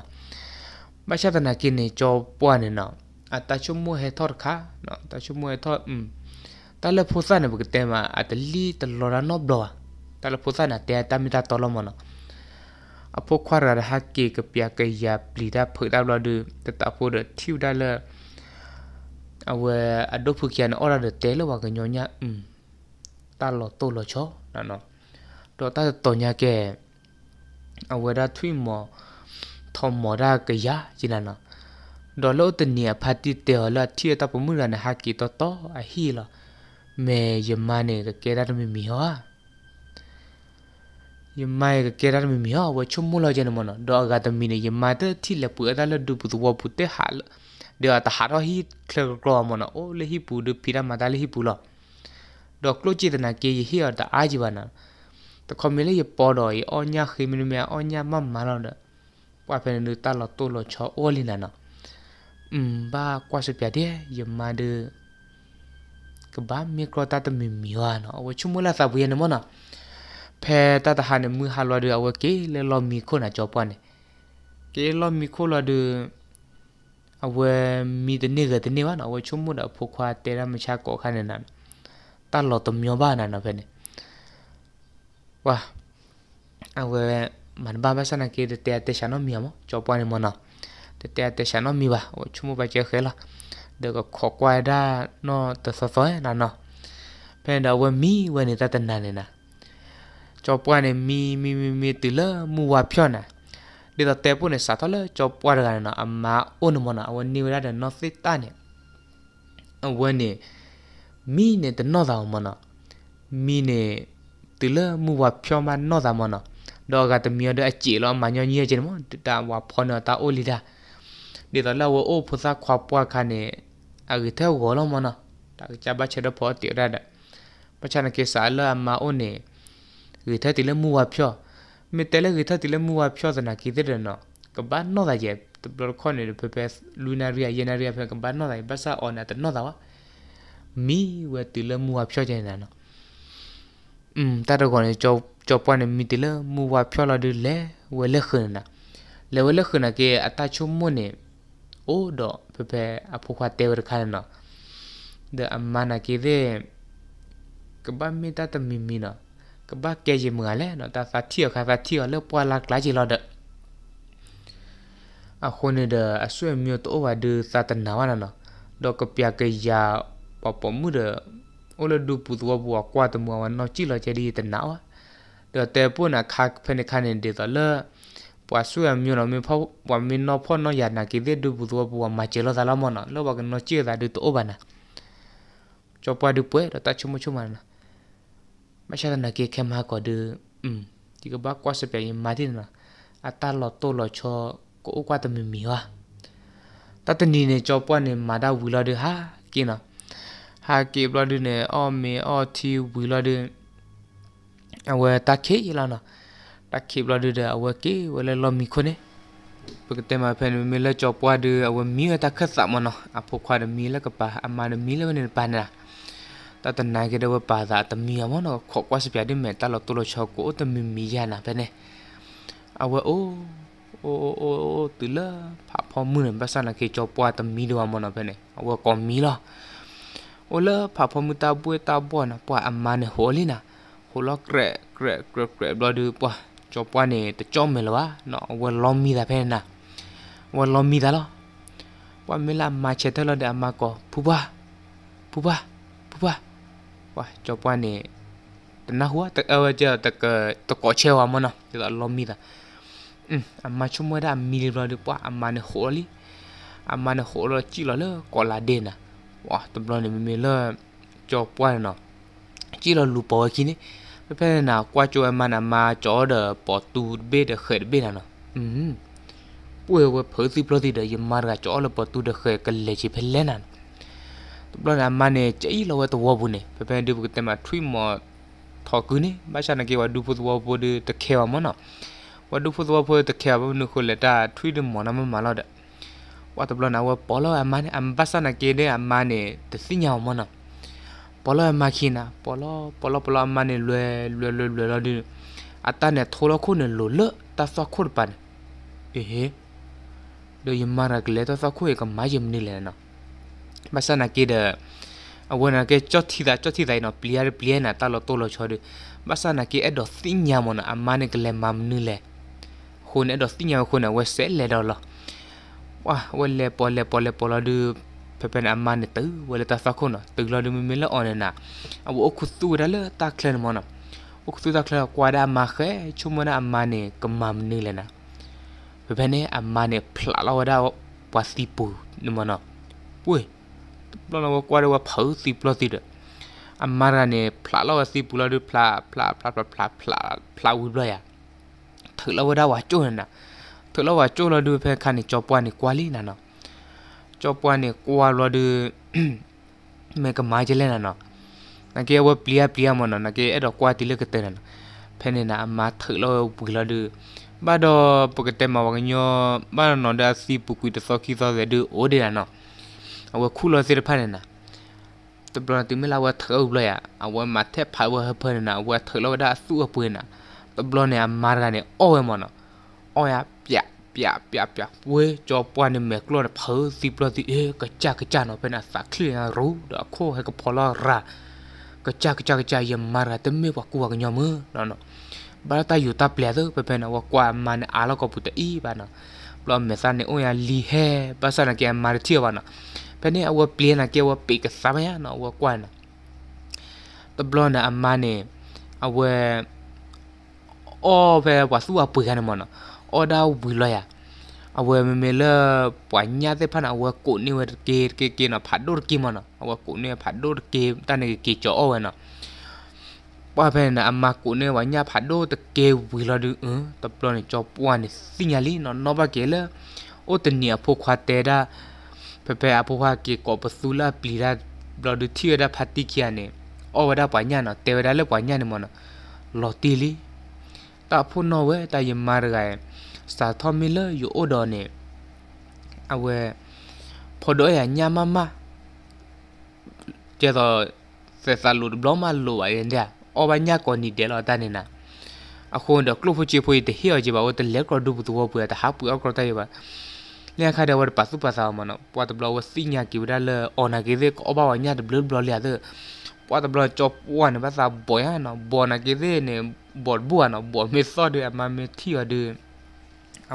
มาชาตนากินในจอป่วนเนาะอัตชุมมัวเฮทอดค่ะเนาะตาชุมมัวเฮทอดอืมตาเลพูซานะบกเตมาอัตลีตลอรานอบดอตาเลพูซานะเตตามิตาตอลมเนาะอพวกควาระฮักเกกเปียกยาปลีดาเพิดาลอดือตะตาพูดทิวดาเลအဝအဒိုဖူကီယန်အော်ရာဒတဲလောကညောညာအင်းတာလောတိုလောချောနော်နော်တော့တာတောညာကဲအဝဒါထွိမော်ทอมมอรากยะจินานะดอลตเนียพัติเตอละที่ตาปมุรานะฮากิตอตออะฮีละเมยมาเนกเกดามิมีฮอยมายกเกดามิมีฮอวะชุมมุลอเจนมอนดอกาตมิเนยมาเตที่ละปุอะดาละดูปุตวะปุเตหาละเดี๋ยวตาหาเราฮีเคลกรอมอนโอเลฮีปูดูพีรามาตาเลฮีปูละดอกโลจิตนาเกยฮีอตาอาจิวานะตะคอมเมเลยปอดอยออญาคิมิเมียออญามัมมาลอดကွာဖဲနူတာလောတိုလောချောအိုလီနာနာအမ်ဘာကွာစပြတဲ့ယမန်ဒကဘာမီကရတာတမီမီဝါနော်အဝချမလာသဘူယနမနာဖဲတတဟာနမူဟာလောဒအဝကေလေလောမီခိုနာချောပန်ကေလောမီခိုလောဒအဝမီတနေကတနေဝါနော်အဝချမလာဖိုခွာတေရမချကောခနေနာတတ်လောတမျောပါနာနော်ဖဲနေဝါအဝมันบ้าบ้าสนักเกตเตะเตะชานอมีมั้งจอปานิมันนะเตะเตะชานอมีบ้าโอ้ชุมไปเจอเคละเด็กก็ขอกวายได้นอตัวสวยนั่นเนาะเพนดาวมีวันนี้ตัดนั่นเลยนะจอปานิมีมีมีมีตื่นละมัวพิอนะเดี๋ยวเตะปุ่นเนี่ยสาธเลยจอปานกันนะอามาอุนมันนะวันนี้เวลาเดินนอสิตาเนี่ยวันนี้มีเนี่ยแต่นอดาวมันนะมีเนี่ยตื่นละมัวพิอมันนอดาวมันนะတော့ကတမီတော့အကြေလောမညောညေချင်မတာဝါဖော်နတာအိုလီဒါဒီတော့လောအိုဖစာခွာပွားခနဲ့အဂိတဲ့ဝလောမနတာချဘချေတော့ဖော်တိရဒပချနကေစာလာမအိုနေဂိတဲ့တိလမူဝါဖြောမေတဲလေဂိတဲ့တိလမူဝါဖြောစနာကိတဲ့နော်ကဘာနော်ဒါရဲ့ဘလခွန်နေပပလူနာရီယာယနာရီယာဖကဘာနော်ဒါဘဆာအော်နာတဲ့နော်ဒါဝမီဝတိလမူဝါဖြောချင်တယ်နော်อืมตาตะกอนจอจอปวนมีติละมูวาพျော်လာดิလေဝဲလခနလေဝဲလခနကေအတာချုံမနေโอ้ดอเปเปอภูควาเตวรคันเนาะเดอมานากิเดกบ้ามีตาตมีมีเนาะกบ้าแกจิมือแล้วเนาะตาสาเที่ยวคาสาเที่ยวเลิกปวาลักหลายจิรอเดอะคนเดออสวยมิโตวาเดซาตนาวานะเนาะดอกกเปียกยาปอปอมุเดအိုလဒူပူသောဘူကွာတမဝနော်ချီလာချေဒီတနာဝတော့တေပွနာခါဖနေခနေဒေတလပွာဆူရမြို့တော်မင်းဖောက်ပွာမင်းနော်ဖောနော်ယာနာကိဒေဒူပူသောဘူမချေလာသလာမနော်လောဘကနော်ချေတာဒူတောဘာနာချောပွာဒူပွဲတော့တချုံမချုံမနာမရှာနာကိခဲမကောဒူอืมဒီကဘကွာစပယ်မာတင်နာအတာလောတိုလောချောကိုအကွာတမီမီဟာတတနီနေချောပွားနေမာဒဝီလာဒူဟာကိနော်ဟာကေဘလဒနေအော်မေအော်တီဝီလာဒင်အဝဲတခေရလာနာတခေဘလဒတဲ့အဝဲကေဝဲလောမီခိုနေပကတမဖန်မီလာချောပွားဒအဝဲမီတခတ်သမနအဖိုခွာဒမီလကပါအမန်မီလနေပနာတတနာကေဒဝပါသာတမီမနခေါကွာစပြဒိမဲတလတုလချောကိုတမီမီရနာဖနေအဝဲအိုโอ้โอ้โอ้ตื่นละผับพอมือเหมือนภาษาอังกฤษจอปวาตมีดวงมันเอาไปเนี่ยเอาว่าก่อนมีหรอโอเลพาพมุตาบวยตาบอนะปวอัมมาเนโหลินะโหลกระกระกระกระบลอดูปวจอปวเนตจอมเมลวะเนาะวะลอมมีดาเพนะวะลอมมีดาลอปวเมลามาเชเตลอดามาก็พูบาพูบาพูบาปวจอปวเนตนะหัวตะเออเจอตะกะตะกอเชวามะนะตะลอมมีดาอืมอัมมาชุมวะดามีบลอดูปวอัมมาเนโหลิอัมมาเนโหลจิลอเลกอลาเดนะဝါတပလနေမမေလကြောပွိုင်းနော်ကြည့်တော့လူပေါ်ခင်းနေပဖဲနာကွာကျော်မနာမာကြောဒပေါ်တူဘေဒခေဘေနာနော်อืมပွေဝဖစီပလတိဒယမာရာကြောလပေါ်တူဒခေကလေချီဖလဲနာတပလနာမနေကြည့်လောဝတော်ဘူးနေပဖဲဒီဘုကတမထွိမောထောက်ကူနေမရှာနကေဝဒူဖုသဝပေါ်ဒတခေဝမနော်ဝဒူဖုသဝပေါ်ဒတခေဝဘနုခလတာထွိဒမနာမမလာတဲ့ဝတ်တဘလနာဝဘောလအမန်အမ်ဘာစနာကေဒေအမန်နေတသိညာမနဘောလအမခိနာဘောလဘောလဘောလအမန်နေလွယ်လွယ်လွယ်လွယ်လဒီအတန်နဲ့ထိုလခုနဲ့လိုလတသခုပန်အေဟေဒေယမရကလေတသခုေကမယမနီလေနဘာစနာကေဒေအဝနာကေချော့တီတာချော့တီတိုင်းနော်ပလီယာပလီယာနာတလတော်လချော်ဒီဘာစနာကေအဒေါသိညာမနအမန်ကလေမမနီလေခုနဲ့ဒေါသိညာခုနဲ့ဝဲဆဲလေတော်လော wah wale pole pole pole du pepen aman ne tu wale ta fakona tu lo du mi lo on na awu okutu da le ta klen mo na okutu ta klen kwa da ma khe chumo na aman ne kamam ni le na pepen ne aman ne phla lo da wa si pu ni mo na we lo lo kwa da wa phau si plo si de အမရနဲ့ဖလာလောစီပူလာဒူဖလာဖလာဖလာဖလာဖလာဖလာဝိဘလာယထလဝဒါဝါကျွန်းနာသူလောဝါချိုလောဒူဖဲခါနေကြောပွားနေကွာလီနာနော်ကြောပွားနေကွာလောဒူမေကမာဂျလဲနာနော်နကေဝပလီယာပလီယာမနော်နကေအဲ့တော့ကွာတီလကတဲ့နော်ဖဲနေနာအမထုလောဘူလောဒူဘာတော့ပကတဲ့မဝငညောဘာနော်ဒါစီပူကွီတဆော့ခီဆော့ဇဲဒူအိုဒေနာနော်အဝခုလောစေဖဲနေနာတပရတိမလာဝထောက်လဲအဝမထက်ဖာဝဟဖနနာဝထောက်လောဒါစုအပွေးနာတပလနဲ့မာရနဲ့အော်ဝဲမနော်အော်ရပြပြပြပွေကြောပွားနေမယ်ကလောဖောစီပလစီအေကကြကကြနော်ဖနာစာခလီနာရူဒခိုဟကဖောလာရာကကြကကြကကြယမရာတမေဝကူဝကညမနော်နော်ဘာတာယူတာပလေဒပပနာဝကွာမန်အာလကပူတီဘာနော်ပလမေဆာနေအိုယာလီဟဲဘာဆနာကမာရတီဝါနော်ဖနေအဝပလနာကေဝပေကသမယနော်ဝကွာနော်တဘလနာအမနေအဝအော်ဘဲဝဆူအပူခနမနော် order buloya awe memela pwanya te phana awe ko ni we ke ke ke na phador ki mana awe ko ne phador ke ta ne ke cho awe na pa phe na amma ko ne wa nya phador te ke bulo du un ta plo ne cho pwa ne sinyali no no ba ke le o te ni apho khwa te da phe phe apho khwa ke ko pasula plira blo du thi da phati kya ne awe da pwanya na te da le pwanya ne mana lo ti li ta phu no we ta ye mar ga สาทอมิเลอร์อยู่โอดอเนี่ยเอาเวพอดอยญามามาเจอเสสาลุดบล้อมาลุไอ้เนี่ยเอาไปญาก่อนนี่เดี๋ยวเราตานี่นะအခုတော့ club ဖို့ချေဖို့တဟိရကြပါဦးတလက်ကဒုပသူဘွယ်တဟာပူအကရတဲ့ပါလေခါတဲ့ဝတ်ပါစုပါစာမနပွားတဘလဝစီညာကိဝဒါလေအော်နာကိတဲ့အဘဝညာတဘလဘလလျာတဲ့ပွားတဘလချောပွားနေပါစာဘောယနော်ဘောနာကိတဲ့နေဘောဘူနော်ဘောမေဆော့တဲ့မမေတီရတဲ့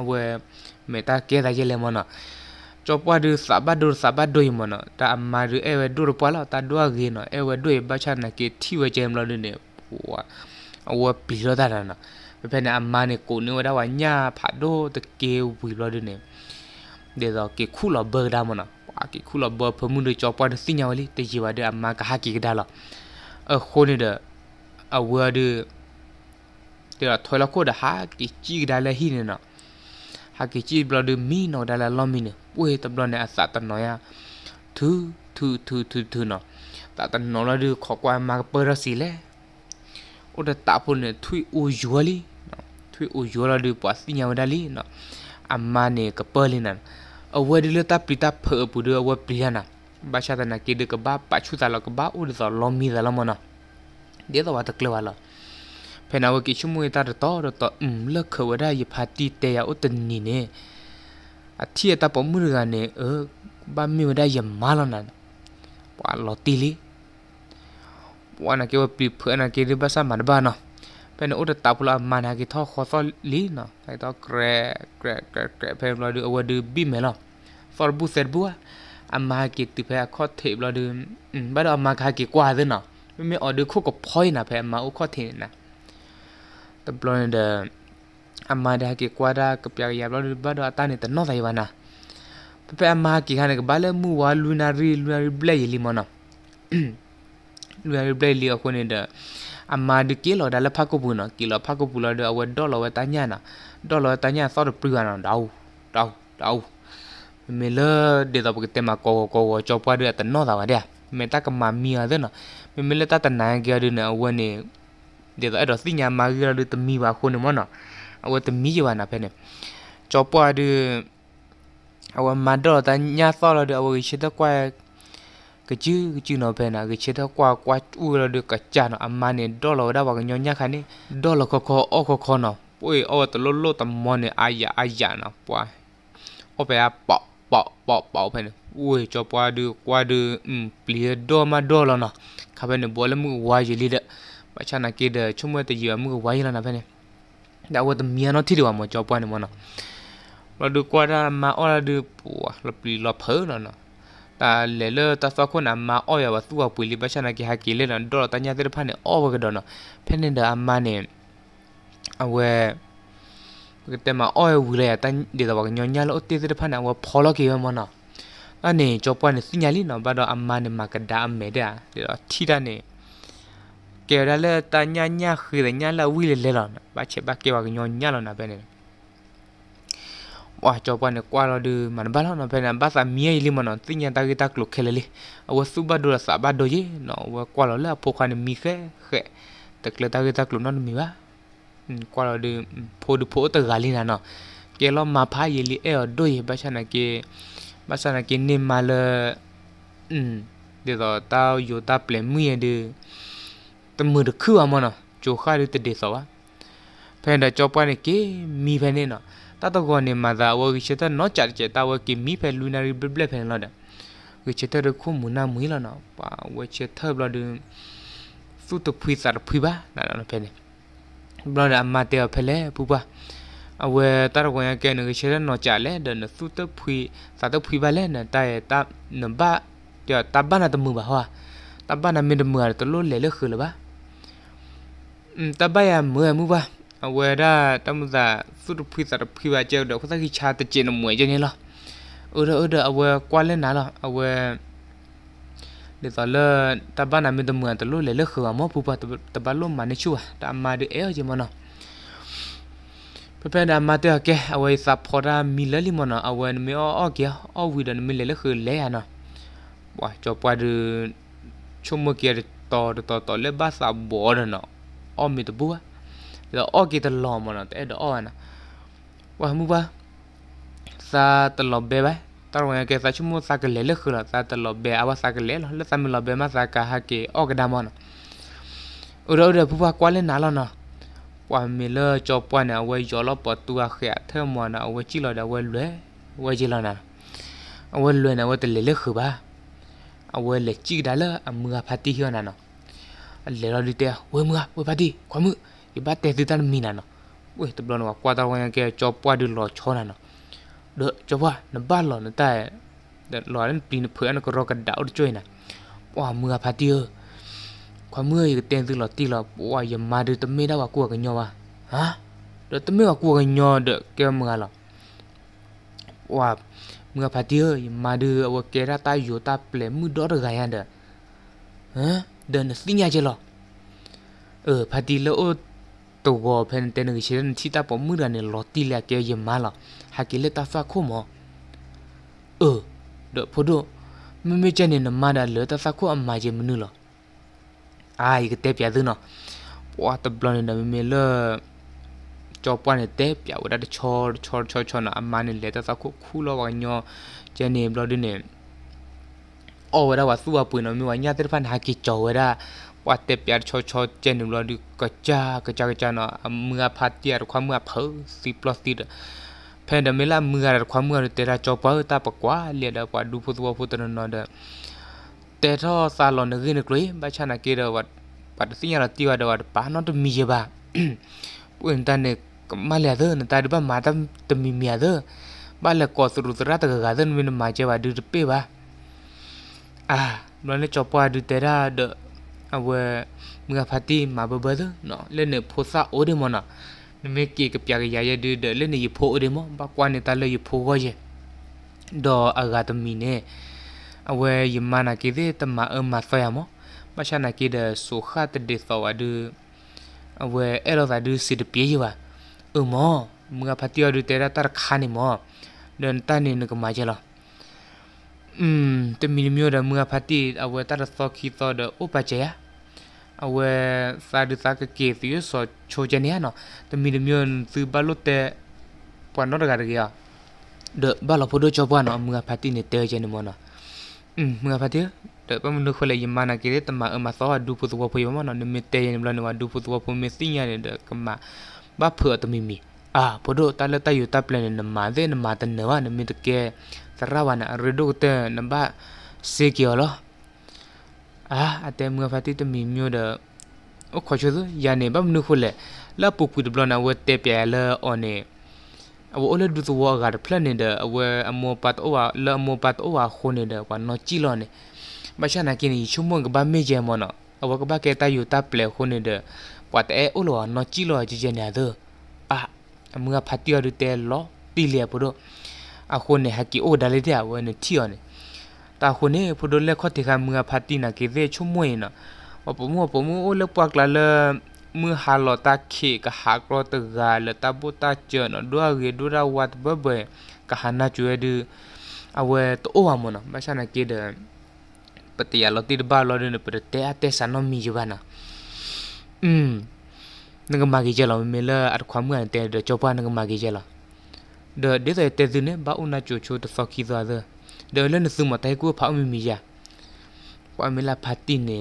ဝဲမေတာကဲတာရဲ့လေမနော်ကြောပွားဒူစဘတ်ဒူစဘတ်ဒွိမနော်တာအမာဒူအဲဝဲဒူရပွားလာတာဒွားဂေနော်အဲဝဲဒွိဘချနာကေထီဝဲကျဲမလို့နေဟိုအဝဲပီရတာနော်ဘယ်နဲ့အမာနေကိုနေဝဲတာဝညာဖာဒိုတကေဝီလို့နေဒေတော့ကေခုလဘဒါမနော်အကေခုလဘဖမှုတို့ကြောပွားဒူစညာဝလီတေဂျီဝဒအမာကဟာကေကဒါလားအခုနေတဲ့အဝဲဒူတဲ့ထွေလောက်ကိုဒါဟာကီကြီးဒါလည်းဟိနေနော်ဟာကီချီဘလဒမီနော်ဒါလာလောမီနပွေတဘလနဲ့အစတနော်ယာသူသူသူသူသူနော်တာတနော်လာဒခေါ်ကွာမာပရစီလေဩဒတာဖုန်နဲ့ထွေအိုယူလီနော်ထွေအိုယူလာဒပွားစီညာဝဒါလီနော်အမနဲ့ကပလီနန်အဝဲဒီလတာပိတာဖေပူဒအဝဲပလီယာနာဘာရှာတနာကေဒကဘာပချူတာလကဘာဩဒဇလောမီဇလမနာဒေတော့ဝတ်ကလဝလာเพนาวกิชมวยตาตอรตออืมเลิกเขาได้ยพาตีเตยอุตนีเนี่ยอาทิตย์ตาปมือกันเนี่ยเออบ้านมีได้ยมมาแล้วนั่นว่าลอตีลีว่านักเก็บปีเพื่อนักเกวบภาษามันบ้านเนาะเป็นอุตตาพลามานากิท่อคอตอลีเนาะไอต่อแกรแกรแกรแกรเพลเราดูอวดูบีมเมลอฟอร์บูเซบัวอามากิติเพื่อเทปเราดูบ้านเราอามาคากิกว่าด้วยเนาะไม่ไม่ออดูคู่กับพอยนะเพลมาอุคอเทนนะ the blonde amada ke kwada ke pya ya blonde bado atane the no vaivana pepe ama ki khane ke bale mu wa lunari lunari blay li mona lunari blay li akone da amada ke lo da la phakopu no ke lo phakopu lo da awe dollar we tanya na dollar tanya so de priwa na dau dau dau me le de da ke tema ko ko chopwa de the no da wa de me ta ka mamia de na me me le ta ta na ge de na wa ne ဒီတော့အဲ့တော့သိညာမာဂီရာလူတမီပါခုနမနော်အဝတမီရဝနာဖဲနေကြောပွားဒီအဝမန်တော့တညာဆောလို့ဒီအဝရှိတကွာကကျူးကျူးနော်ဖဲနာကချေတော့ကွာကွာဦးလို့ဒီကချာနော်အမန်နေဒေါ်လာဒါဝကညောညာခါနေဒေါ်လာခခေါအောခခေါနော်ပွေအောတလို့လို့တမောနေအာရအာရနော်ပွားအပေအပေါပေါပေါပေါဖဲနေဝေချပွားဒီကွာဒီအင်းပလီဒေါ်မဒေါ်လာနော်ခါဖဲနေဘောလမှုဝါရီလီတဲ့မချနာကေဒချုံမတကြီးအမှုကဝိုင်းလာနာဖဲနေဒါဝတ်မြန်တော့ထိတယ်ဝမကြောပွားနေမနော်ဘာဒူကွာရာမာအော်လာဒူပူလပလီလဖဲနော်နော်တာလေလတာဖခွနာမာအော်ရဝသူကပွေလီပချနာကေဟာကေလေနော်ဒေါ်တညာတဲ့ဖာနေအော်ဘကဒေါ်နော်ဖဲနေဒါအမနေအဝဲကတမအော်ဝူလေတန်ဒီတော့ညညလောတေတဲ့ဖာနေဝဖော်လကေမနော်အနေကြောပွားနေစညာလီနော်ဘာတော့အမနေမကဒါအမေဒါဒီတော့ထိတာနေ kêu ra là ta nhà nhà khi là nhà là uy lên lên bà chế bà kêu bà nhau nhà là bên này wa cho qua nè qua lo đưa mà nó bắt nó bên này bắt ra mía đi mà nó tin nhà ta cái ta lục khéo đi wa su ba đô là sa ba đô gì nó qua lo là phô khoan mì khé khé tức là ta cái ta lục nó mì ba ừ, qua lo đưa ừ, phô đưa phô từ gà li nè nó cái lo mà phá gì li ở đôi bà cha này kia bà cha này kia niêm mà là ừ để rồi tao vô ta plei mía đưa တမတခုအမနော်ဂျိုခါရတဒေဆောဝါဖဲဒါကြောပနေကေမီဖဲနေနော်တတကောနေမသာဝဂိချက်တနော်ချာချက်တဝကေမီဖဲလူနာရီဘလဖဲနော်ဒါဝချက်တခုမနာမွေးလာနော်ပါဝချက်ထဘလဒဖုတဖွေးစားဖွေးပါနာနော်ဖဲနေဘလဒအမတေဖဲလေပူပါအဝဲတရကွန်ရကဲနေချေနော်ကြလဲဒနသုတဖွေသာတဖွေပါလဲနတရတနဘတတဘနာတမှုပါဟွာတဘနာမင်းတမှုရတလို့လဲလခလပါตะบะยะเหมือนมูบาเวราตะมุซาสุดพิสะตะพิวาเจ้าดอกคสักชาตะจินมวยจังนี่ล่ะเออเออเอาเวกว่าเล่นนะล่ะเอาเวเดี๋ยวตอนเลตะบ้านน่ะมีตะเหมือนตะลุเลยเลือกคือว่าหมอผู้ปะตะบ้านลมมาในชัวตะมาดิเออจิมอนะပပန်ဒါမတဲကဲအဝေးစပ်ဖော်ရာမီလလီမနအဝဲမေအောကဲအဝီဒန်မီလလခလဲရနဘွာချောပွားဒချုံမကဲတော်တော်တော်လဲဘာစဘောရနော်အော်မီတဘူးဒါအော်ကေတလောမနော်တဲ့အော်နာဝါမှုပါစာတလောဘဲပါတော်ဝင်ကေစာချမှုစာကလေလခရစာတလောဘဲအဝစာကလေလလသမလောဘဲမစာကဟာကေအော်ကဒါမနော်ဥရောရပူပါကွာလဲနာလောနော်ဝါမီလကြောပွနာဝဲယောလပတူအခရထဲမနာဝဲကြည့်လာတဲ့ဝဲလွဲဝဲကြည့်လာနာအဝဲလွဲနာဝဲတလေလခပါအဝဲလေကြည့်ဒါလအမှုဖတ်တိဟောနာနော်လေရလီတဲဝေမကဝေပါတီခွမှုဒီဘတ်တဲတီတန်မီနာနော်ဝေတဘလနော်ကွာတာဝန်ကဲချောပွားဒီလောချောနာနော်ဒချောပွားနဘလောနတဲလောရန်ပီနဖွေအနကရောကဒေါဒချွေနာဝါမှုကဖာတီခွမှုရတဲတီလောတီလောဝါယမာဒီတမီတော့ကွာကညောပါဟာဒတမီကကွာကညောဒကဲမကလောဝါมึงพาเดียมาดูเอาเกราตายอยู่ตาเปลมมือดอดกันยันเด้อฮะเดินสิญญาเจลอเออพอดีแล้วโอตัวเพนเตนึงเชื่อที่ตาผมมือเนี่ยลอตีแลกเยอะมาล่ะหากิเลตาฟ้าคู่หมอเออเดอพอดูมันไม่เจเนี่ยนมาดาเหลือตาฟ้าคู่อมาเจมนึงล่ะอายก็เตะปยาดึงเนาะว่าตบลอนเนี่ยมันไม่เลอจอปวนเนี่ยเตะปยาว่าได้ชอชอชอชอนะอมาเนี่ยเหลือตาฟ้าคู่คู่รอว่าญอเจเนี่ยบลอดิเนี่ยဝရဝစုဝပွင်တော်မျိုးဝညာတဖန်ဟာကီကျော်ဝရဝတ်တဲ့ပြတ်ချောချောကျန်နူလာဒီကကြာကကြာကကြာနော်အမွာဖတ်တရခွာမွာဖောစီပလတ်တီဖန်ဒမေလာမွာရခွာမွာတေရာချောပွားတာပကွာလေဒါပွားဒူဖုသဝဖုတနနော်ဒတေထောဆာလွန်ငင်းကလေးဘာချနာကေတော့ပတ်စီရတီဝတော့ပါနော်တမီရပါပွင့်တန်နဲ့မလျာဒနတာဒီပါမာတမီမီရဒဘာလကောစရူစရတကဂါဒန်မင်းမာချေဝဒူပေပါอ่าเราเนี่ยจบว่าดูแต่ละเดเอาเวเมื่อพัตติมาเบเบดเนาะเล่นเนี่ยโพสะโอเดมอนะนเมกี้กับยากยายดูเดเล่นเนี่ยโพโอเดมอบักวาเนี่ยตาเลยโพก็เยดออากาตมีเนี่ยเอาเวยิมานากิเดตมาเอมาซอยมอมาชานากิเดสุขาตเดสวาดูเอาเวเอเราจะดูสิเดเปียวะเออมอเมื่อพัตติเอาดูแต่ละตาคานิมอเดินตานี่นึกมาเจออืมตะมีเมียวดะมือพัติเอาไว้ตัดซอคีซอดอุปะเจยะเอาไว้ซาดุซากะเกซิซอโชเจเนยเนาะตะมีเมียวซื้อบาลุเตปวนนอดกะเกียเดบาลอพอดจอบวะเนาะมือพัติเนเตเจเนมอเนาะอืมมือพัติเดปะมุนโคเลยมานาเกเรตมาเอมาซอดูปุซวะพอยมอเนาะเนเมเตเนบลเนาะดูปุซวะพอเมซิญะเนเดกะมาบะเผื่อตะมีมีအာဘို့တော့တလက်တယူတပ်ပလန်နမာတဲ့နမာတဲ့နဝနမီတကဲตระวันอรดูเตนบะเซกิโอลอ่ะอาเตมือฟาติตมีมิวเดโอขอชุดยาเนบัมนุคุเลละปุกุดบลนาเวเตเปียเลออเนအဝအလဒူတဝါကဖလန်နေတဲ့အဝအမောပတ်အဝလအမောပတ်အဝခုန်နေတယ်ကွာနော်ကြည့်လို့နေမရှာနာကင်းချုံမကဘာမေဂျေမနော်အဝကဘာကေတာယူတာပလေခုန်နေတယ်ပတ်အဲအလောနော်ကြည့်လို့ကြည့်နေတယ်အာအမကဖတ်ရတဲ့လောတီလေဘုတော့အခုနေဟကီအိုဒါလေးတဲ့ဝဲနေတီယောနေတာခုနေဖုဒိုလက်ခတ်တိခမငါဖာတီနာကေဝဲချုံမွေနော်အပမောပမောလပွားကလာလมือฮาลอตาขีกะหักรอตะกาลตาบุตาเจนดวเรดูราวัดเบเบกะหานาจวยดือเอาเวตโอวามนะมาชนะเกเดปฏิยาลอติดบาลอเดนปะเตอะเตสานอมีจบานะอืมนึกมากิเจลอเมเลอัดความเหมือนเตเดจอปานึกมากิเจลอ the this is tezine ba una chu chu the fuck is other the len su ma tai ku pha mi mi ya wa mi la phati ne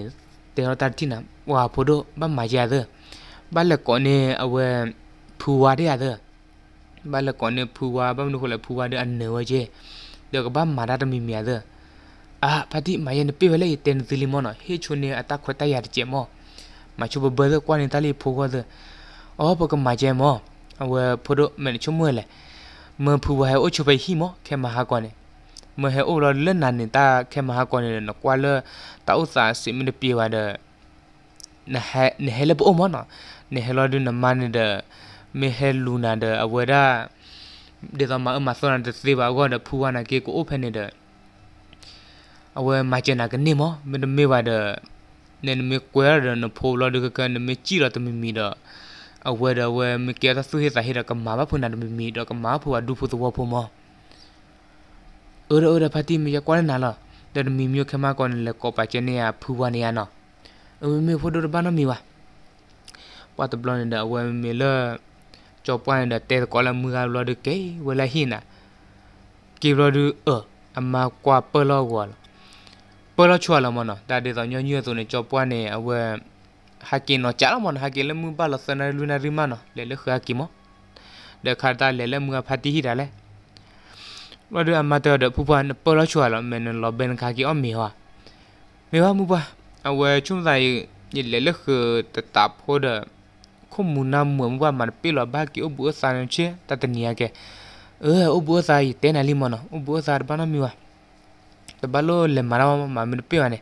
te ro ta ti na wa pho do ba ma ya the ba la ko ne awe phu wa de ya the ba la ko ne phu wa ba no ko la phu wa de an ne wa je de ba ma da mi mi ya the a phati ma ye ne pe le ten zili mo no he chu ne ata khwa ta ya de je mo ma chu ba ba de kwa ne ta le pho ko the อ๋อปกมาเจมอเอาเวพอดมันชั่วโมงเลยမန်ဖူဝဟဲအိုချိုပဲဟီမောခဲမဟာကွန်နေမဟဲအိုရလနန်နေတာခဲမဟာကွန်နေနကွာလတောက်စာစီမီပြေဝါဒနဟဲနဟဲလဘောမနာနဟဲလဒနမန်ဒမေဟဲလူနာဒအဝဲဒါဒေသမအမဆောနာတစေပါကောဒဖူဝနာကေကိုအိုဖဲနေတဲ့အဝဲမကျနာကနေမောမမေဝါဒနေနမေကွဲရနဖိုလဒကကနမေချီရတမီမီဒါအဝဲတော့ဝဲမကဲသဆူဟေစာဟေတော့ကမာဘဖုန်နာမီမီတော့ကမာဖူဝဒူဖူသဝဖုံမောအော်ရော်ရဖတိမီရကွာနာလားတမီမျိုးခမကောနလကောပါချနေရဖူဝနေရနော်အမေမေဖိုဒိုဘာနမီဝါပတ်ဘလန်ဒအဝဲမေလချောပိုင်းဒတဲကောလမူရလော်ဒကေဝလာဟိနာကေဘလဒူအအမကွာပလောဝါပလောချွာလမနော်တာဒေသောညညွဲ့ဆိုနေချောပိုင်းနေအဝဲ haki nó chả là mòn haki lên mưa ba là sơn này luôn là rima nó để lấy khử haki mỏ để khai ta để lấy mưa phát đi ra lấy và đưa mà tờ được phụng phần bơ lá chua là mình là bên haki om mi hoa mi hoa mua ba à về chúng này nhìn lấy lấy khử tập tập hồ đờ không muốn nằm muốn qua mà bị là ba kiểu bữa sáng chứ ta tình nhà kìa ừ ô bữa sáng tên này limon ô bữa sáng ba nó mì hoa tập ba lô lên mà mà mình bị hoa này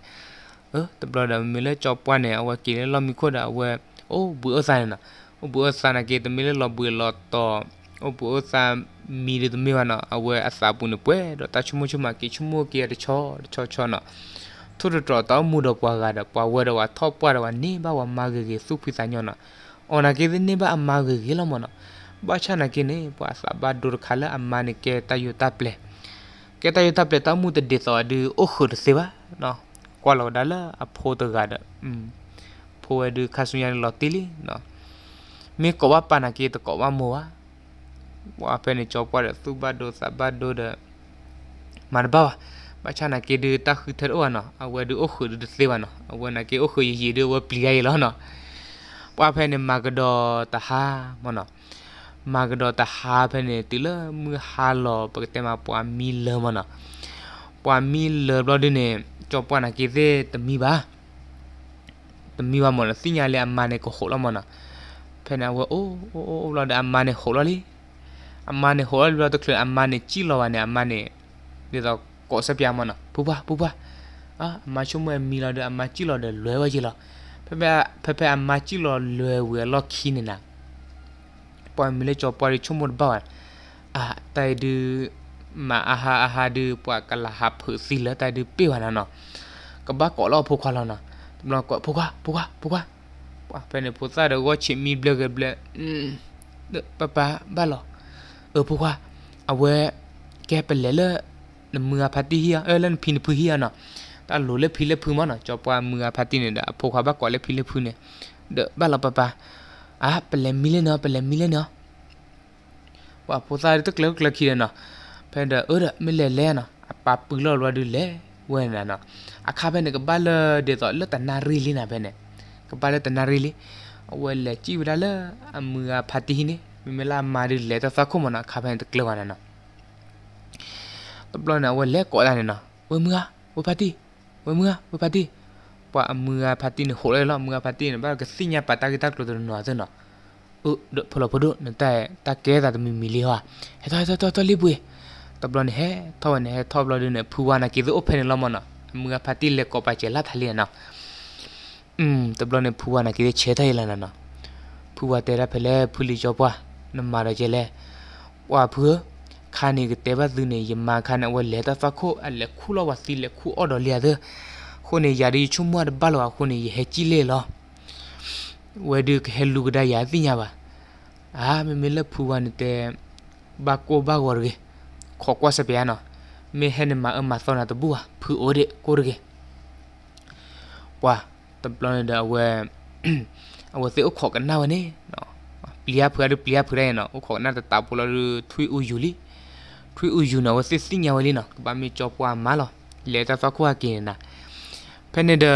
เออแต่ปลอดมันมีเลือดจอปวนเนี่ยเอาว่ากินแล้วเรา มีคนเอาว่าโอ้บุอซานนะโอ้บุอซานะเกตมีเลือดเราบุเราต่อโอ้บุอซามีเลือดมีวันเอาว่าอาสาปุ่นเป้ดตาชุมชุมากิชุมเกียร์ชอชอชอนะทุรตรอต่อมูดปวากาดปวาวดว่าทอปวาวนี่บ่าวมาเกเกสุพิสานยนะอนาเกนี่บ่ามาเกเกละมนะဘာချနာကိနေပွာစာဘာဒူရခလာအမန်ကေတယူတပလေကေတယူတပလေတမှုတဒီသောဒီအိုခုဒစေဝနော်กว่าเราได้ละอโพตกาดอืมโพเอดูคาสุยานลอติลีเนาะมีกว่าปานาเกตกว่ามัวว่าเป็นจอบกว่าสุบาโดสบาโดเดมันบ่าวဘာချနာကေဒတခထရောနော်အဝဒုအခုဒသေဝနော်အဝနာကေအခုရေဒဝပလီရလောနော်ပွားဖဲနေမကဒေါ်တဟာမနော်မကဒေါ်တဟာဖဲနေတိလမဟာလောပကတမပွားမီလမနော်ပွားမီလဘလဒနေတော့ပွားနာကေသေးတမီပါတမီပါမလားစညာလေအမနဲ့ကိုခေါ်လာမနာဖဲနာဝအိုးအိုးအိုးလာတဲ့အမနဲ့ခေါ်လာလေအမနဲ့ခေါ်လာလို့တော့အမနဲ့ကြည်လောပါနဲ့အမနဲ့ဒီတော့ကိုစပြမနာပူပါပူပါအာအမချုံမမီလာတဲ့အမကြည်လောတဲ့လွဲဝဲကြည်လောဖဖဖဖအမကြည်လောလွဲဝဲလောခင်းနေနာပွိုင်မီလေချောပွိုင်ချုံမဘာအာတိုင်ဒီมาอาหาอาหาดือปวกะละหับผือสีแล้วแต่ดือปิ้วนะเนาะกบ้าเกาะรอพูควาแล้วนะเราเกาะพูควาพูควาพูควาว่าเป็นผู้ชายเดี๋ยวก็ชิมีเบลเกเบลอืมเด็กป้าป้าบ้าหรอเออพูควาเอาไว้แกเป็นเลเลนมือพัดที่เฮียเออเล่นพินพื้นเฮียเนาะตาหลุเล็บพิเล็บพื้นมั้งเนาะจอปวามือพัดที่เนี่ยเด็กพูควาบ้าเกาะเล็บพิเล็บพื้นเนี่ยเด็กบ้าหรอป้าป้าอ่ะเป็นเลมิเลเนาะเป็นเลมิเลเนาะว่าผู้ชายเด็กเล็กเล็กขี้เนาะဖဲဒါအိုဒမီလေလဲနော်အပပူလော်လွားဒူလေဝဲနာနော်အခါဖဲနေကပါလဒေတော့လတနာရီလီနာဖဲနေကပါလတနာရီလီဝဲလေကြည့်ဝလာလအမူအဖတီနေမမလာမာရီလေတော့သခုမနာခါဖဲတကလဝနာနော်တပလနာဝဲလေကောလာနေနော်ဝဲမူအဝဲဖတီဝဲမူအဝဲဖတီပွာအမူအဖတီနေခိုလေလောမူအဖတီနေဘာကစိညာပတာကတကလို့နော်ဇနော် ừ được phải là phải được nên ta ta kể ra mình mình liều à hết thôi thôi thôi thôi liều ตบลอนเฮทวันเฮทบลอนเนี่ยผู้วานากิโอเพนลอมอนมือพาติเลกอไปเจลาทะเลนะอืมตบลอนเนี่ยผู้วานากิเชทายลานะผู้วาเตระเพลผู้ลิจอบวานมาราเจเลวาเพื่อခါနေကတဲ့ဘသူနေယမခါနဝလေတာဖခိုအလက်ခုလဝစီလက်ခုအော်တော်လျာဒခုနေယာရီချုံမတ်ဘလောခုနေဟဲချီလေလောဝဲဒုကဟဲလူကဒါယာသိညာပါအာမေမေလဖူဝန်တဲ့ဘကိုဘဝရဂေခေါ်ကွာစပြာနော်မေဟန်မအမသောနာတဘူဟာဖူအိုရေကိုရကေပွာတပလန်ဒါဝဲအဝစီအခေါ်ကနာဝနေနော်ပလီယာဖူရပလီယာဖူရဲနော်အခေါ်နာတတာပူလာရထွေဦးယူလီထွေဦးယူနော်ဝစစ်စညာဝလီနော်ကပါမီချောပွာမာလောလေတာသခွာကင်းနာဖနေဒါ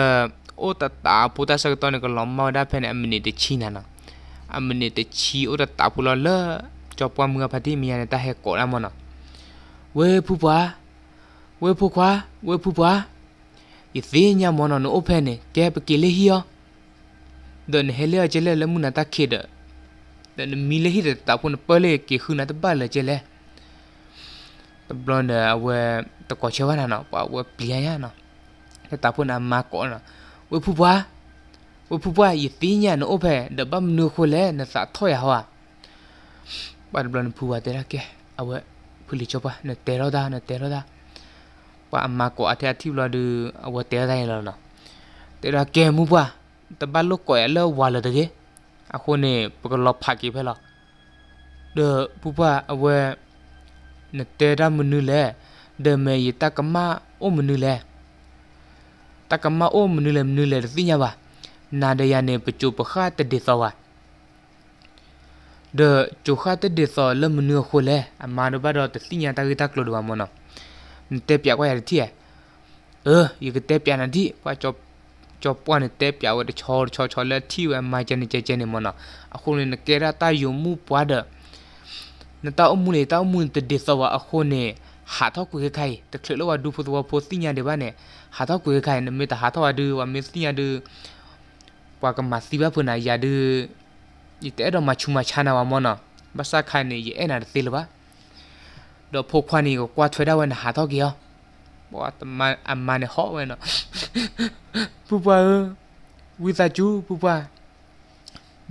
အိုတတာပူတာစကတောနေကလောမောဒါဖနေအမီနီတချီနာနော်အမီနီတချီအိုတတာပူလာလချောပွာမငါဖတိမီယန်တာဟဲကောရာမနော်ဝဲဖူပွားဝဲဖူခွာဝဲဖူပွားဤသိညာမနောနိုဖဲနေကဲပကီလေဟီယောဒန်ဟဲလေဂျဲလေလမူနာတခေဒဒန်မီလေဟီတတာပွန်ပလေကေခုနာတပါလေဂျဲလေတဘလန်အဝဲတကောချေဝနာနော်ပါဝဲပလီယာနော်တာပွန်အမကောနော်ဝဲဖူပွားဝဖူပွားယသိညာနိုဖဲဒဘမ်နုခိုလေနစာထောရဟွာပါဘလန်ဖူဝတဲရကေအဝဲဖူလီချောပါနတေရောဒါနတေရောဒါပါအမကိုအထက်အထိလာဒူအဝတဲတိုင်းလာနော်တေရာကဲမူပါတပတ်လောက်ကိုအလောဝါလာတဲ့အခုနေပကလောဖာကိဖဲလာဒေပူပါအဝဲနတေရာမနူလေဒေမေယတကမအိုမနူလေတကမအိုမနူလေမနူလေသိညာပါနာဒယာနေပချူပခတဒေသောဝါ de chokhate de so le mnu khole amano ba do te sinya ta ta klo do ba mono te pya kwa ya ti ya e ye ke te pya na di pa chop chop pa ne te pya wa de chor chor chor le ti wa ma chen che che ne mono akho ne ne ke ra ta yo mu pwa de ne ta mu ne ta mu te de so wa akho ne ha tho ku ke kai te klo wa du phu wa pho sinya de ba ne ha tho ku ke kai ne me ta ha tho wa du wa me sinya de ปากมาสิบะพนาอยาดือဒီတဲ့တော့မချူမချာနာဝမနဘာသာခိုင်နေရဲ့အဲ့နာတိလပါတော့ဖိုခွန်နီကိုကွာထွေတာဝင်ဟာတော့ကြီးရောဘောတမန်အမန်ဟောဝင်တော့ပူပွားဝီသာကျူပူပွား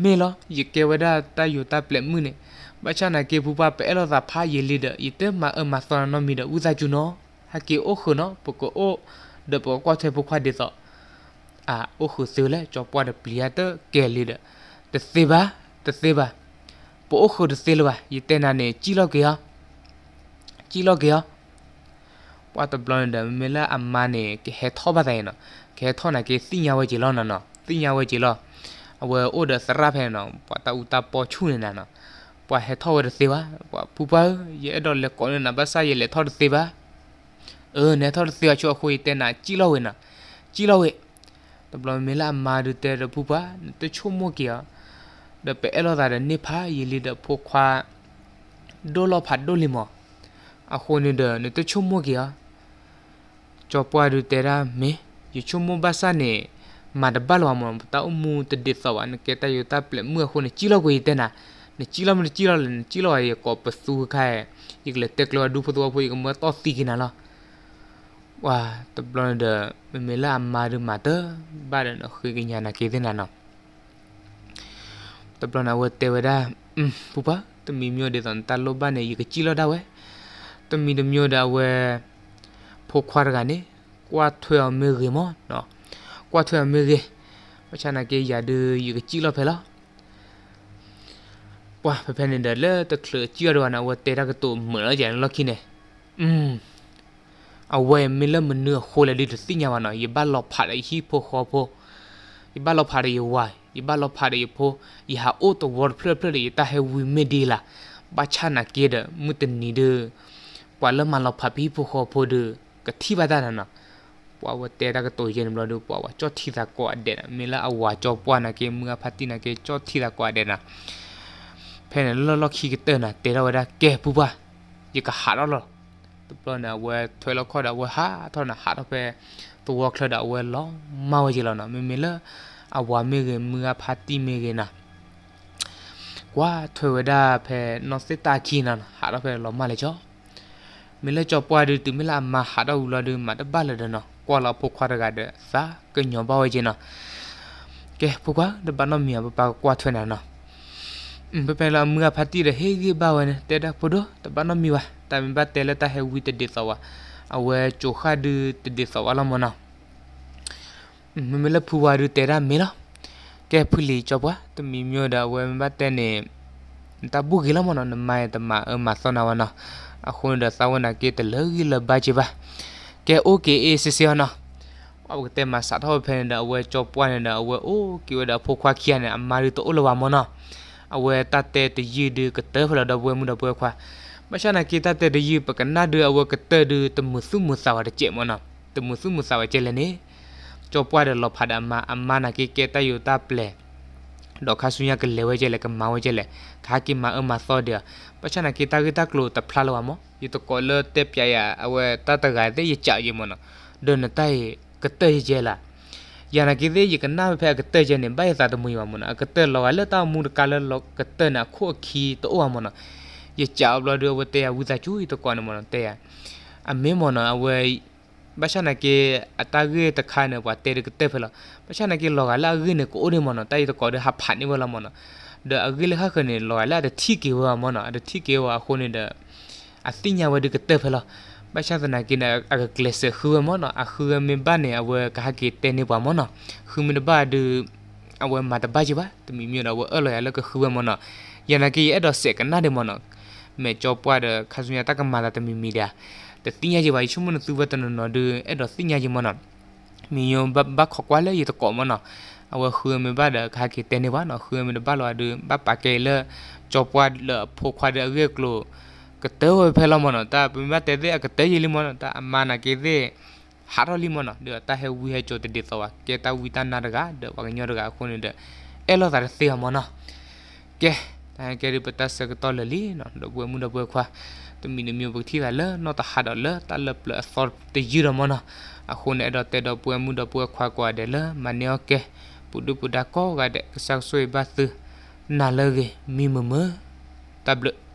မေလောယကေဝဒတာယူတာပလက်မှုနေဘာချနာကေပူပွားပဲလောသာဖာယေလီဒဤတမအမဆန်နောမီဒဝီသာကျူနောဟာကေအိုခုနောပကိုအိုဒဘောကွာထွေပူခွာဒေသောအာအိုခုဆူလဲကြောပွားဒပလီယတ်ကေလီဒတစေပါတစေပါပိုအခုတစေလပါယတဲ့နာနေကြီးလောက်ကေယကြီးလောက်ကေယပွာတဘလန်ဒမလာအမနေကဟဲထောပါတဲ့နော်ကဲထောနာကေသိညာဝဲကြီးလောက်နော်သိညာဝဲကြီးလောက်အဝဲအိုဒစရဖဲနော်ပွာတူတာပေါ်ချူနေနော်ပွာဟဲထောဝဲတစေပါပွာပူပါရဲ့တော့လေကောနဘဆာရဲ့လေထောတစေပါเออเนี่ยทอดเสียชัวคุยแต่น่ะจิลาเวน่ะจิลาเวตบลอเมลามาดูแต่ระบุบาตะชุโมเกียဒပေအလောဒါရနိဖာယီလီဒဖိုခွာဒိုလောဖတ်ဒိုလီမောအခုနေဒနတချုံမကီယာချောပွားဒူတေရာမေယချုံမဘာစာနေမဒဘလောမမတအမှုတဒိသဝနကေတယတပလမွခုနေချီလောက်ကိုတေနာနချီလောက်မချီလောက်လချီလောက်ရကောပစုခဲယကလတက်လောဒူဖတဝဖွေကမတော့စီကနာလားဝါတဘလန်ဒမမလာမာရမတဘာရနခိကညာနာကေဒနာနော်တပလနာဝတေဝဒပူပါတမီမျိုးဒေသန်တလောဘနဲ့ရကချီလဒဝဲတမီတမျိုးဒါဝဲဖိုခွာရကနေကွာထွေအမေရီမောနော်ကွာထွေအမေရီမချနာကေရဒေရကချီလဖဲလားပွာဖဖနေတယ်လေတကလချီရဝနာဝတေရကတူမလကြန်လခိနေอืมအဝဲမလမနွခိုလေဒီစညာဝနာယဘလောဖာလေဟီဖိုခောဖိုယဘလောဖာရေဝိုင်อีบาลอพารดอีพออีหาโอตัววอร์เพลเพลีตาเฮวิเมดีล่ะบาชานาเกดมุตินีเดอปวาลมาลอพาพีพูขอพอดอกะทีบาดานานะปวาวเตระกะตัวเย็นมรดูปวาวจอทีตะกอดเดนเมลาอวาจอปวานาเกมือพัตินาเกจอทีตะกอดเดนะเพนลอลอคีกเตนะเตระวะดาเกปุบะยกะหาลอตปลอนะเวทเวลอคอดะเวหาทอนะหาทอเปตัวคลอดะเวลอมาวะจิลอนะเมเมลาအဝါမေကမူကဖာတိမေကနာကွာထွေဝဒဖဲနော်စစ်တာခီနာဟာတော့ဖဲလောမလေချောမလဲချောပွားဒူတူမလာမဟာတော့လာဒူမတပါလဒနော်ကွာလာဖုခွာရကဒစာကညောဘဝေချင်နော်ကဲဖုခွာဒဘနမီဘပါကွာထွေနာနော်ဘယ်လာမူကဖာတိရဟေဂီဘဝနတဲဒါဖိုဒိုတဘနမီဝတမ်ဘတ်တဲလတာဟေဝီတဒီသဝအဝဲချိုခါဒူတဒီသဝလာမနော်မမလဖူဝါရူတေရာမေလကဲဖူလီချပွားတမီမျိုးဒါဝဲမဘတ်တဲ့နေတဘူဂီလာမနနမိုင်တမအမဆနာဝနာအခုန်ဒါသဝနာကေတလဂီလဘာချီပါကဲ okay a စစ်စရနာအဘကတမဆတ်ဟောဖန်ဒါဝဲချပွားနေတာဝဲအိုကီဝဒါဖိုခွာခီယနအမာရီတိုလဝမနာအဝဲတတဲ့တရီဒီကတဲဖလာဒါဝဲမှုဒါပွဲခွာမရှာနာကေတတဲ့တရီပကနာဒအဝဲကတဲဒီတမဆုမဆာဝဒချေမနာတမဆုမဆာဝချေလနေ cho pwa de lo phada ma amma na ki ke ta yu ta ple do kha sunya ke lewe je le ke ma we je le kha ki ma ma so de pa cha na ki ta ki ta klo ta phla lo mo yu to ko le te pya ya awe ta ta ga de ye cha ye mo no do na ta ye ke te je la ya na ki de ye ke na phe ke te je ne ba ya ta de mu ya mo na ke te lo le ta mu ka le lo ke te na kho khi to wa mo na ye cha lo de we te ya wu za chu yu to ko na mo na te ya a me mo na awe ဘာချနာကေအတာဂေတခါနေပွားတေရကတေဖလာဘာချနာကေလောကလာဂိနေကိုအိုမနတိုင်တကောဒဟဖာနေဝလာမနဒအဂိလခခနေလောလာဒတိကေဝမနဒတိကေဝခုနေဒအသိညာဝဒကတေဖလာဘာချနာကေနအကလစခူမနအခုမင်ပနေအဝကဟကေတေနေပွားမနခုမင်ဘဒအဝမတဘာချပါတမီမြို့တော်ဝအလောရလကခူမနယနကေအဲ့တော့စကနာဒေမနမေချောပွားဒခဇုညာတကမာလာတမီမီဒီယာတတိယကြီးပါရှုမနသူဝတနနဒအဲ့တော့သိညာကြီးမနမီယုံဘဘခကွာလေရတကောမနအဝခွေမဘဒခါကေတနေဝနခွေမဘလာဒဘပကေလကြောပွားလဖိုခွာဒရေကလိုကတဲဝဖဲလမနတာပမတဲတဲ့အကတဲကြီးလမနတာအမနာကေတဲ့ဟာရလီမနဒေတာဟဲဝီဟဲချိုတေတေသဝကေတာဝီတနာရကဒေဝကညောရကခုန်တဲ့အဲ့လောသာသေမနကဲတန်ကေရပတဆကတော်လလီနော်ဘွေမှုတော့ဘွေခွာမီနမီဘတိလာလနော်တဟာဒလတလပလဆော့တေဂျီရမနာအခုနဲ့တော့တေတော့ပွဲမှုတော့ပွဲခွာကွာတယ်လမနေကဲပုဒုပုဒကောကတဲ့ဆောက်ဆွေဘတ်သနာလကေမိမမတဘလ